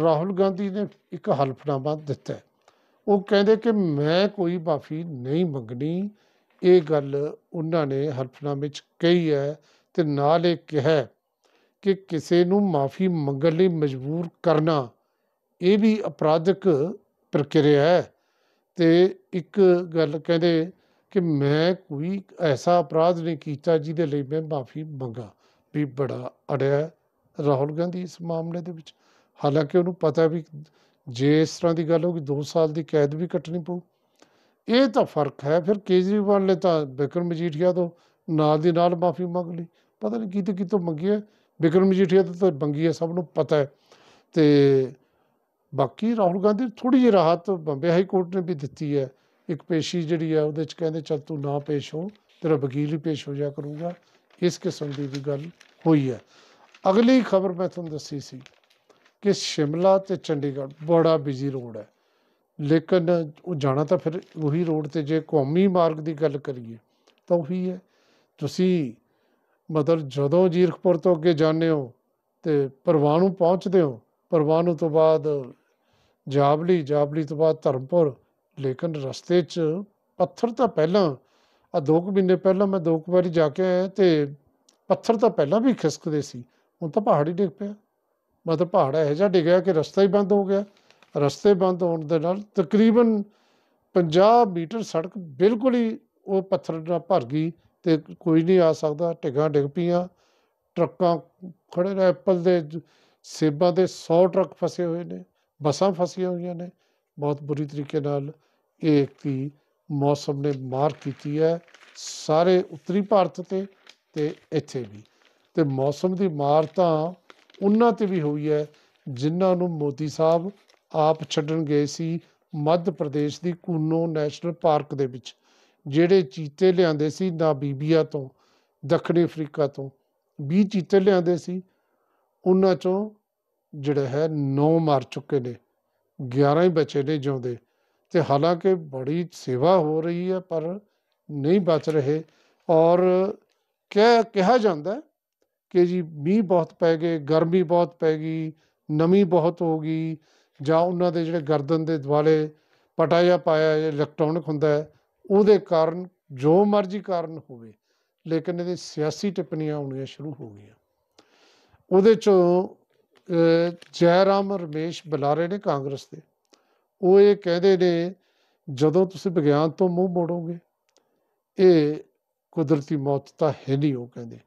ਰਾਹੁਲ ਗਾਂਧੀ ਨੇ ਇੱਕ ਹਲਫਨਾਮਾ ਦਿੱਤਾ ਉਹ ਕਹਿੰਦੇ ਕਿ ਮੈਂ ਕੋਈ ਮਾਫੀ ਨਹੀਂ ਮੰਗਣੀ ਇਹ ਗੱਲ ਉਹਨਾਂ ਨੇ ਹਲਫਨਾਮੇ ਵਿੱਚ ਕਹੀ ਹੈ ਤੇ ਨਾਲ ਇਹ ਕਿਹਾ ਕਿ ਕਿਸੇ ਨੂੰ ਮਾਫੀ ਮੰਗਣ ਲਈ ਮਜਬੂਰ ਕਰਨਾ ਇਹ ਵੀ ਅਪਰਾਧਿਕ ਪ੍ਰਕਿਰਿਆ ਹੈ ਤੇ ਇੱਕ ਗੱਲ ਕਹਿੰਦੇ ਕਿ ਮੈਂ ਕੋਈ ਐਸਾ ਅਪਰਾਧ ਨਹੀਂ ਕੀਤਾ ਜਿਹਦੇ ਲਈ ਮੈਂ ਮਾਫੀ ਮੰਗਾ ਵੀ ਬੜਾ ਅੜਿਆ ਰਾਹੁਲ ਗਾਂਧੀ ਇਸ ਮਾਮਲੇ ਦੇ ਵਿੱਚ ਹਾਲਾਂਕਿ ਉਹਨੂੰ ਪਤਾ ਵੀ ਜੇ ਇਸ ਤਰ੍ਹਾਂ ਦੀ ਗੱਲ ਹੋ ਗਈ 2 ਸਾਲ ਦੀ ਕੈਦ ਵੀ ਕੱਟਣੀ ਪਊ ਇਹ ਤਾਂ ਫਰਕ ਹੈ ਫਿਰ ਕੇਜਰੀਵਾਲ ਨੇ ਤਾਂ ਬਿਕਰਮ ਮਜੀਠੀਆ ਤੋਂ ਨਾਲ ਦੀ ਨਾਲ ਮਾਫੀ ਮੰਗ ਲਈ ਪਤਾ ਨਹੀਂ ਕਿਤੇ ਕਿਤੋਂ ਮੰਗੀ ਹੈ ਬਿਕਰਮ ਮਜੀਠੀਆ ਤੋਂ ਤਾਂ ਮੰਗੀ ਹੈ ਸਭ ਨੂੰ ਪਤਾ ਹੈ ਤੇ ਬਾਕੀ ਰਾਹੁਲ ਗਾਂਧੀ ਥੋੜੀ ਜਿਹੀ ਰਾਹਤ ਬੰਬੇ ਹਾਈ ਕੋਰਟ ਨੇ ਵੀ ਦਿੱਤੀ ਹੈ ਇੱਕ ਪੇਸ਼ੀ ਜਿਹੜੀ ਆ ਉਹਦੇ ਚ ਕਹਿੰਦੇ ਚੱਲ ਤੂੰ ਨਾ ਪੇਸ਼ ਹੋ ਤੇਰਾ ਵਕੀਲ ਹੀ ਪੇਸ਼ ਹੋ ਜਾ ਕਰੂਗਾ ਇਸ ਕਿਸਮ ਦੀ ਵੀ ਗੱਲ ਹੋਈ ਹੈ ਅਗਲੀ ਖਬਰ ਮੈਂ ਤੁਹਾਨੂੰ ਦੱਸੀ ਸੀ ਕਿ ਸ਼ਿਮਲਾ ਤੇ ਚੰਡੀਗੜ੍ਹ ਬੜਾ ਬਿਜ਼ੀ ਰੋਡ ਹੈ ਲੇਕਿਨ ਉਹ ਜਾਣਾ ਤਾਂ ਫਿਰ ਉਹੀ ਰੋਡ ਤੇ ਜੇ ਕੌਮੀ ਮਾਰਗ ਦੀ ਗੱਲ ਕਰੀਏ ਤਾਂ ਉਹੀ ਹੈ ਤੁਸੀਂ ਮਦਰ ਜਦੋਂ ਜੀਰਖਪੁਰ ਤੋਂ ਅੱਗੇ ਜਾਂਦੇ ਹੋ ਤੇ ਪਰਵਾਣੂ ਪਹੁੰਚਦੇ ਹੋ ਪਰਵਾਣੂ ਤੋਂ ਬਾਅਦ ਜਾਬਲੀ ਜਾਬਲੀ ਤੋਂ ਬਾਅਦ ਧਰਮਪੁਰ ਲੇਕਿਨ ਰਸਤੇ 'ਚ ਪੱਥਰ ਤਾਂ ਪਹਿਲਾਂ ਆ ਕੁ ਮਹੀਨੇ ਪਹਿਲਾਂ ਮੈਂ ਦੋ ਵਾਰੀ ਜਾ ਕੇ ਆਇਆ ਤੇ ਪੱਥਰ ਤਾਂ ਪਹਿਲਾਂ ਵੀ ਖਿਸਕਦੇ ਸੀ ਹੁਣ ਤਾਂ ਪਹਾੜੀ ਡਿੱਗ ਪਿਆ ਮਤਲਬ ਪਹਾੜ ਇਹ ਜਿਹਾ ਡਿੱਗਿਆ ਕਿ ਰਸਤਾ ਹੀ ਬੰਦ ਹੋ ਗਿਆ ਰਸਤੇ ਬੰਦ ਹੋਣ ਦੇ ਨਾਲ ਤਕਰੀਬਨ 50 ਮੀਟਰ ਸੜਕ ਬਿਲਕੁਲ ਹੀ ਉਹ ਪੱਥਰ ਨਾਲ ਭਰ ਗਈ ਤੇ ਕੋਈ ਨਹੀਂ ਆ ਸਕਦਾ ਟਿਗਾ ਡਿੱਗ ਪਈਆਂ ਟਰੱਕਾਂ ਖੜੇ ਰਹਿ ਐਪਲ ਦੇ ਸੇਬਾਂ ਦੇ 100 ਟਰੱਕ ਫਸੇ ਹੋਏ ਨੇ ਬਸਾਂ ਫਸੀਆਂ ਹੋਈਆਂ ਨੇ ਬਹੁਤ ਬੁਰੀ ਤਰੀਕੇ ਨਾਲ ਇਹ ਕੀ ਮੌਸਮ ਨੇ ਮਾਰ ਕੀਤੀ ਹੈ ਸਾਰੇ ਉੱਤਰੀ ਭਾਰਤ ਤੇ ਤੇ ਇੱਥੇ ਵੀ ਤੇ ਮੌਸਮ ਦੀ ਮਾਰ ਤਾਂ ਉਹਨਾਂ ਤੇ ਵੀ ਹੋਈ ਹੈ ਜਿਨ੍ਹਾਂ ਨੂੰ ਮੋਦੀ ਸਾਹਿਬ ਆਪ ਛੱਡਣ ਗਏ ਸੀ ਮੱਧ ਪ੍ਰਦੇਸ਼ ਦੀ ਕੂਨੋ ਨੈਸ਼ਨਲ ਪਾਰਕ ਦੇ ਵਿੱਚ ਜਿਹੜੇ ਚੀਤੇ ਲਿਆਂਦੇ ਸੀ ਬੀਬੀਆ ਤੋਂ ਦੱਖਣੀ ਅਫਰੀਕਾ ਤੋਂ 20 ਚੀਤੇ ਲਿਆਂਦੇ ਸੀ ਉਹਨਾਂ ਚੋਂ ਜਿਹੜਾ ਹੈ 9 ਮਰ ਚੁੱਕੇ ਨੇ 11 ਹੀ ਬਚੇ ਨੇ ਜਿਉਂਦੇ ਤੇ ਹਾਲਾਂਕਿ ਬੜੀ ਸੇਵਾ ਹੋ ਰਹੀ ਹੈ ਪਰ ਨਹੀਂ ਬਚ ਰਹੇ ਔਰ ਕਿਹਾ ਕਿਹਾ ਜਾਂਦਾ ਕਿ ਜੀ ਮੀਂਹ ਬਹੁਤ ਪੈ ਗਏ ਗਰਮੀ ਬਹੁਤ ਪੈ ਗਈ ਨਮੀ ਬਹੁਤ ਹੋ ਗਈ ਜਾਂ ਉਹਨਾਂ ਦੇ ਜਿਹੜੇ ਗਰਦਨ ਦੇ ਦੁਆਲੇ ਪਟਾ ਜਾਂ ਪਾਇਆ ਜਾਂ ਇਲੈਕਟ੍ਰੋਨਿਕ ਹੁੰਦਾ ਹੈ ਉਹਦੇ ਕਾਰਨ ਜੋ ਮਰਜ਼ੀ ਕਾਰਨ ਹੋਵੇ ਲੇਕਿਨ ਇਹਦੇ ਸਿਆਸੀ ਟਿੱਪਣੀਆਂ ਆਉਣੀਆਂ ਸ਼ੁਰੂ ਹੋ ਗਈਆਂ ਉਹਦੇ ਚੋਂ ਜੈਰਾਮ ਰਮੇਸ਼ ਬਲਾਰੇ ਨੇ ਕਾਂਗਰਸ ਦੇ ਉਹ ਇਹ ਕਹਿੰਦੇ ਨੇ ਜਦੋਂ ਤੁਸੀਂ ਵਿਗਿਆਨ ਤੋਂ ਮੂੰਹ ਮੋੜੋਗੇ ਇਹ ਕੁਦਰਤੀ ਮੌਤ ਤਾਂ ਹੈ ਨਹੀਂ ਉਹ ਕਹਿੰਦੇ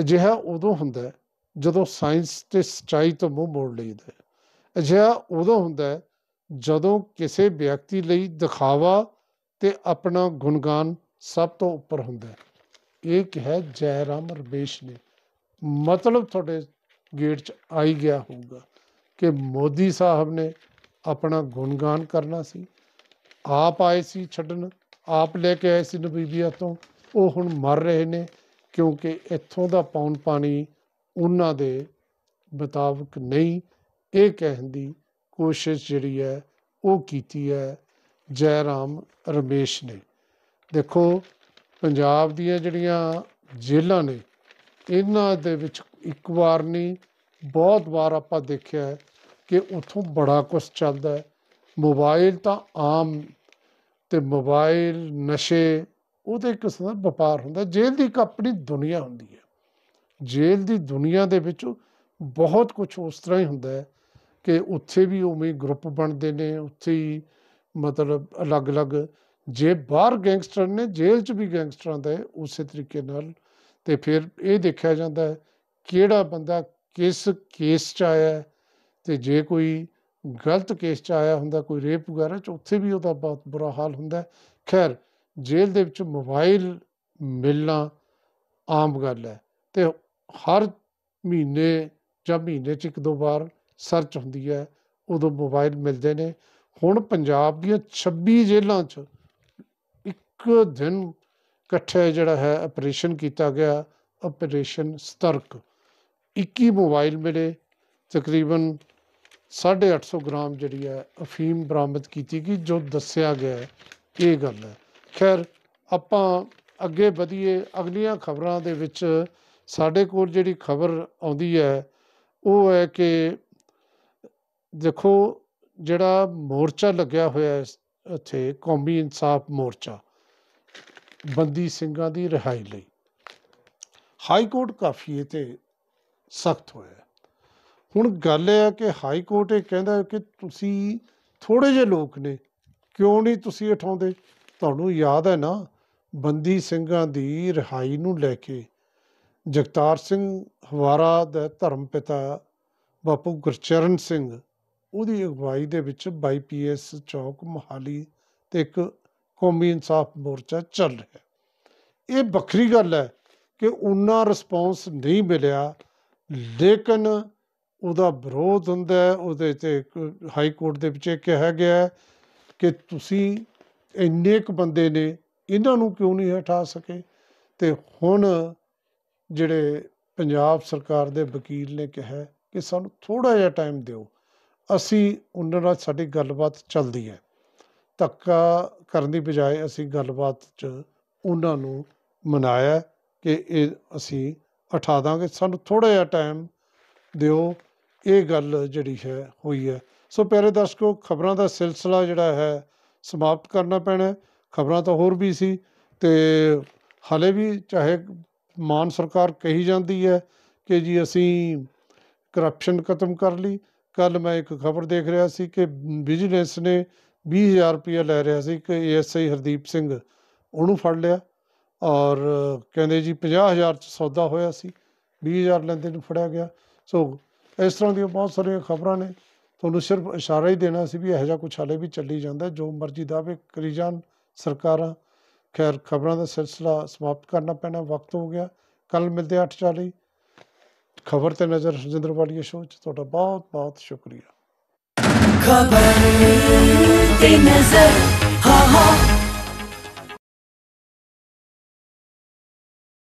ਅਜਿਹਾ ਉਦੋਂ ਹੁੰਦਾ ਜਦੋਂ ਸਾਇੰਸ ਤੇ ਸਚਾਈ ਤੋਂ ਮੂੰਹ ਮੋੜ ਲਈਦਾ ਹੈ ਅਜਿਹਾ ਉਦੋਂ ਹੁੰਦਾ ਜਦੋਂ ਕਿਸੇ ਵਿਅਕਤੀ ਲਈ ਦਿਖਾਵਾ ਤੇ ਆਪਣਾ ਗੁਣਗਾਨ ਸਭ ਤੋਂ ਉੱਪਰ ਹੁੰਦਾ ਹੈ ਇਹ ਕਿਹਾ ਜੈ ਰਾਮ ਰਮੇਸ਼ ਨੇ ਮਤਲਬ ਤੁਹਾਡੇ ਗੇਟ 'ਚ ਆਈ ਗਿਆ ਹੋਊਗਾ ਕਿ ਮੋਦੀ ਸਾਹਿਬ ਨੇ ਆਪਣਾ ਗੁਣਗਾਨ ਕਰਨਾ ਸੀ ਆਪ ਆਏ ਸੀ ਛੱਡਣ ਆਪ ਲੈ ਕੇ ਆਏ ਸੀ ਨਬੀਬੀਆ ਤੋਂ ਉਹ ਹੁਣ ਮਰ ਰਹੇ ਨੇ ਕਿਉਂਕਿ ਇੱਥੋਂ ਦਾ ਪੌਣ ਪਾਣੀ ਉਹਨਾਂ ਦੇ ਬਤਾਵਕ ਨਹੀਂ ਇਹ ਕਹਿਣ ਦੀ ਕੋਸ਼ਿਸ਼ ਜਿਹੜੀ ਹੈ ਉਹ ਕੀਤੀ ਹੈ ਜੈ ਰਾਮ ਰਮੇਸ਼ ਨੇ ਦੇਖੋ ਪੰਜਾਬ ਦੀਆਂ ਜਿਹੜੀਆਂ ਜੇਲ੍ਹਾਂ ਨੇ ਇਹਨਾਂ ਦੇ ਵਿੱਚ ਇੱਕ ਵਾਰ ਨਹੀਂ ਬਹੁਤ ਵਾਰ ਆਪਾਂ ਦੇਖਿਆ ਕਿ ਉਥੋਂ ਬੜਾ ਕੁਝ ਚੱਲਦਾ ਹੈ ਮੋਬਾਈਲ ਤਾਂ ਆਮ ਤੇ ਮੋਬਾਈਲ ਨਸ਼ੇ ਉਹਦੇ ਕਿਸ ਦਾ ਵਪਾਰ ਹੁੰਦਾ ਜੇਲ੍ਹ ਦੀ ਇੱਕ ਆਪਣੀ ਦੁਨੀਆ ਹੁੰਦੀ ਹੈ ਜੇਲ੍ਹ ਦੀ ਦੁਨੀਆ ਦੇ ਵਿੱਚ ਬਹੁਤ ਕੁਝ ਉਸ ਤਰ੍ਹਾਂ ਹੀ ਹੁੰਦਾ ਹੈ ਕਿ ਉੱਥੇ ਵੀ ਉਵੇਂ ਗਰੁੱਪ ਬਣਦੇ ਨੇ ਉੱਥੇ ਹੀ ਮਤਲਬ ਅਲੱਗ-ਅਲੱਗ ਜੇ ਬਾਹਰ ਗੈਂਗਸਟਰ ਨੇ ਜੇਲ੍ਹ 'ਚ ਵੀ ਗੈਂਗਸਟਰਾਂ ਦਾ ਉਸੇ ਤਰੀਕੇ ਨਾਲ ਤੇ ਫਿਰ ਇਹ ਦੇਖਿਆ ਜਾਂਦਾ ਹੈ ਕਿਹੜਾ ਬੰਦਾ ਕਿਸ ਕੇਸ 'ਚ ਆਇਆ ਤੇ ਜੇ ਕੋਈ ਗਲਤ ਕੇਸ 'ਚ ਆਇਆ ਹੁੰਦਾ ਕੋਈ ਰੇਪ ਵਗੈਰਾ 'ਚ ਉੱਥੇ ਵੀ ਉਹਦਾ ਬਹੁਤ ਬੁਰਾ ਹਾਲ ਹੁੰਦਾ ਖੈਰ ਜੇਲ੍ਹ ਦੇ ਵਿੱਚ ਮੋਬਾਈਲ ਮਿਲਣਾ ਆਮ ਗੱਲ ਹੈ ਤੇ ਹਰ ਮਹੀਨੇ ਜਾਂ ਮਹੀਨੇ 'ਚ ਇੱਕ ਦੋ ਵਾਰ ਸਰਚ ਹੁੰਦੀ ਹੈ ਉਦੋਂ ਮੋਬਾਈਲ ਮਿਲਦੇ ਨੇ ਹੁਣ ਪੰਜਾਬ ਦੀਆਂ 26 ਜੇਲ੍ਹਾਂ 'ਚ ਇੱਕ ਦਿਨ ਇਕੱਠੇ ਜਿਹੜਾ ਹੈ ਆਪਰੇਸ਼ਨ ਕੀਤਾ ਗਿਆ ਆਪਰੇਸ਼ਨ ਸਤਰਕ 21 ਮੋਬਾਈਲ ਮਿਲੇ ਤਕਰੀਬਨ 850 ਗ੍ਰਾਮ ਜਿਹੜੀ ਹੈ ਅਫੀਮ ਬਰਾਮਦ ਕੀਤੀ ਗਈ ਜੋ ਦੱਸਿਆ ਗਿਆ ਇਹ ਗੱਲ ਹੈ ਖੈਰ ਆਪਾਂ ਅੱਗੇ ਵਧੀਏ ਅਗਲੀਆਂ ਖਬਰਾਂ ਦੇ ਵਿੱਚ ਸਾਡੇ ਕੋਲ ਜਿਹੜੀ ਖਬਰ ਆਉਂਦੀ ਹੈ ਉਹ ਹੈ ਕਿ ਦੇਖੋ ਜਿਹੜਾ ਮੋਰਚਾ ਲੱਗਿਆ ਹੋਇਆ ਹੈ ਇੱਥੇ ਕੌਮੀ ਇਨਸਾਫ ਮੋਰਚਾ ਬੰਦੀ ਸਿੰਘਾਂ ਦੀ ਰਿਹਾਈ ਲਈ ਹਾਈ ਕੋਰਟ ਕਾਫੀ ਇਹ ਤੇ ਸਖਤ ਹੋਇਆ ਹੁਣ ਗੱਲ ਇਹ ਹੈ ਕਿ ਹਾਈ ਕੋਰਟ ਇਹ ਕਹਿੰਦਾ ਕਿ ਤੁਸੀਂ ਥੋੜੇ ਜਿਹੇ ਲੋਕ ਨੇ ਕਿਉਂ ਨਹੀਂ ਤੁਸੀਂ ਉਠਾਉਂਦੇ ਤੁਹਾਨੂੰ ਯਾਦ ਹੈ ਨਾ ਬੰਦੀ ਸਿੰਘਾਂ ਦੀ ਰਿਹਾਈ ਨੂੰ ਲੈ ਕੇ ਜਗਤਾਰ ਸਿੰਘ ਹਵਾਰਾ ਦਾ ਧਰਮ ਪਿਤਾ ਬਾਪੂ ਗੁਰਚਰਨ ਸਿੰਘ ਉਹਦੀ ਅਗਵਾਈ ਦੇ ਵਿੱਚ ਬਾਈ ਚੌਕ ਮੁਹਾਲੀ ਤੇ ਇੱਕ ਕੌਮੀ ਇਨਸਾਫ ਮੋਰਚਾ ਚੱਲ ਰਿਹਾ ਹੈ ਇਹ ਵੱਖਰੀ ਗੱਲ ਹੈ ਕਿ ਉਹਨਾਂ ਰਿਸਪੌਂਸ ਨਹੀਂ ਮਿਲਿਆ ਲੇਕਿਨ ਉਹਦਾ ਵਿਰੋਧ ਹੁੰਦਾ ਹੈ ਉਹਦੇ ਤੇ ਹਾਈ ਕੋਰਟ ਦੇ ਵਿੱਚ ਕਿਹਾ ਗਿਆ ਕਿ ਤੁਸੀਂ ਇੰਨੇ ਕੁ ਬੰਦੇ ਨੇ ਇਹਨਾਂ ਨੂੰ ਕਿਉਂ ਨਹੀਂ ਹਟਾ ਸਕੇ ਤੇ ਹੁਣ ਜਿਹੜੇ ਪੰਜਾਬ ਸਰਕਾਰ ਦੇ ਵਕੀਲ ਨੇ ਕਿਹਾ ਕਿ ਸਾਨੂੰ ਥੋੜਾ ਜਿਹਾ ਟਾਈਮ ਦਿਓ ਅਸੀਂ ਉਹਨਾਂ ਨਾਲ ਸਾਡੀ ਗੱਲਬਾਤ ਚੱਲਦੀ ਹੈ ਧੱਕਾ ਕਰਨ ਦੀ ਬਜਾਏ ਅਸੀਂ ਗੱਲਬਾਤ 'ਚ ਉਹਨਾਂ ਨੂੰ ਮਨਾਇਆ ਕਿ ਇਹ ਅਸੀਂ ਉਠਾ ਦਾਂਗੇ ਸਾਨੂੰ ਥੋੜਾ ਜਿਹਾ ਟਾਈਮ ਦਿਓ ਇਹ ਗੱਲ ਜਿਹੜੀ ਹੈ ਹੋਈ ਹੈ ਸੋ ਪਿਆਰੇ ਦਰਸ਼ਕੋ ਖਬਰਾਂ ਦਾ ਸਿਲਸਿਲਾ ਜਿਹੜਾ ਹੈ ਸਮਾਪਤ ਕਰਨਾ ਪੈਣਾ ਖਬਰਾਂ ਤਾਂ ਹੋਰ ਵੀ ਸੀ ਤੇ ਹਲੇ ਵੀ ਚਾਹੇ ਮਾਨ ਸਰਕਾਰ ਕਹੀ ਜਾਂਦੀ ਹੈ ਕਿ ਜੀ ਅਸੀਂ ਕਰਪਸ਼ਨ ਖਤਮ ਕਰ ਲਈ ਕੱਲ ਮੈਂ ਇੱਕ ਖਬਰ ਦੇਖ ਰਿਹਾ ਸੀ ਕਿ ਬਿਜ਼ਨਸ ਨੇ 20000 ਰੁਪਏ ਲੈ ਰਿਹਾ ਸੀ ਕਿ ਐਸਆਈ ਹਰਦੀਪ ਸਿੰਘ ਉਹਨੂੰ ਫੜ ਲਿਆ ਔਰ ਕਹਿੰਦੇ ਜੀ 50000 ਚ ਸੌਦਾ ਹੋਇਆ ਸੀ 20000 ਲੈਂਦੇ ਨੂੰ ਫੜਿਆ ਗਿਆ ਸੋ ਇਸ ਤਰ੍ਹਾਂ ਦੀਆਂ ਬਹੁਤ ਸਾਰੀਆਂ ਖਬਰਾਂ ਨੇ ਤੁਹਾਨੂੰ ਸਿਰਫ ਇਸ਼ਾਰਾ ਹੀ ਦੇਣਾ ਸੀ ਵੀ ਇਹੋ ਜਿਹਾ ਕੁਝ ਹਾਲੇ ਵੀ ਚੱਲੀ ਜਾਂਦਾ ਜੋ ਮਰਜ਼ੀ ਦਾਅਵੇ ਕਰੀ ਜਾਣ ਸਰਕਾਰਾਂ ਖੈਰ ਖਬਰਾਂ ਦਾ ਸਿਲਸਿਲਾ ਸਮਾਪਤ ਕਰਨਾ ਪੈਣਾ ਵਕਤ ਹੋ ਗਿਆ ਕੱਲ ਮਿਲਦੇ 8:40 ਖਬਰ ਤੇ ਨਜ਼ਰ ਸੁਜਿੰਦਰ ਵਾਲੀਆ ਸ਼ੋਅ 'ਚ ਤੁਹਾਡਾ ਬਹੁਤ ਬਹੁਤ ਸ਼ੁਕਰੀਆ ਖਬਰ ਤੇ ਨਜ਼ਰ ਹਾ ਹਾ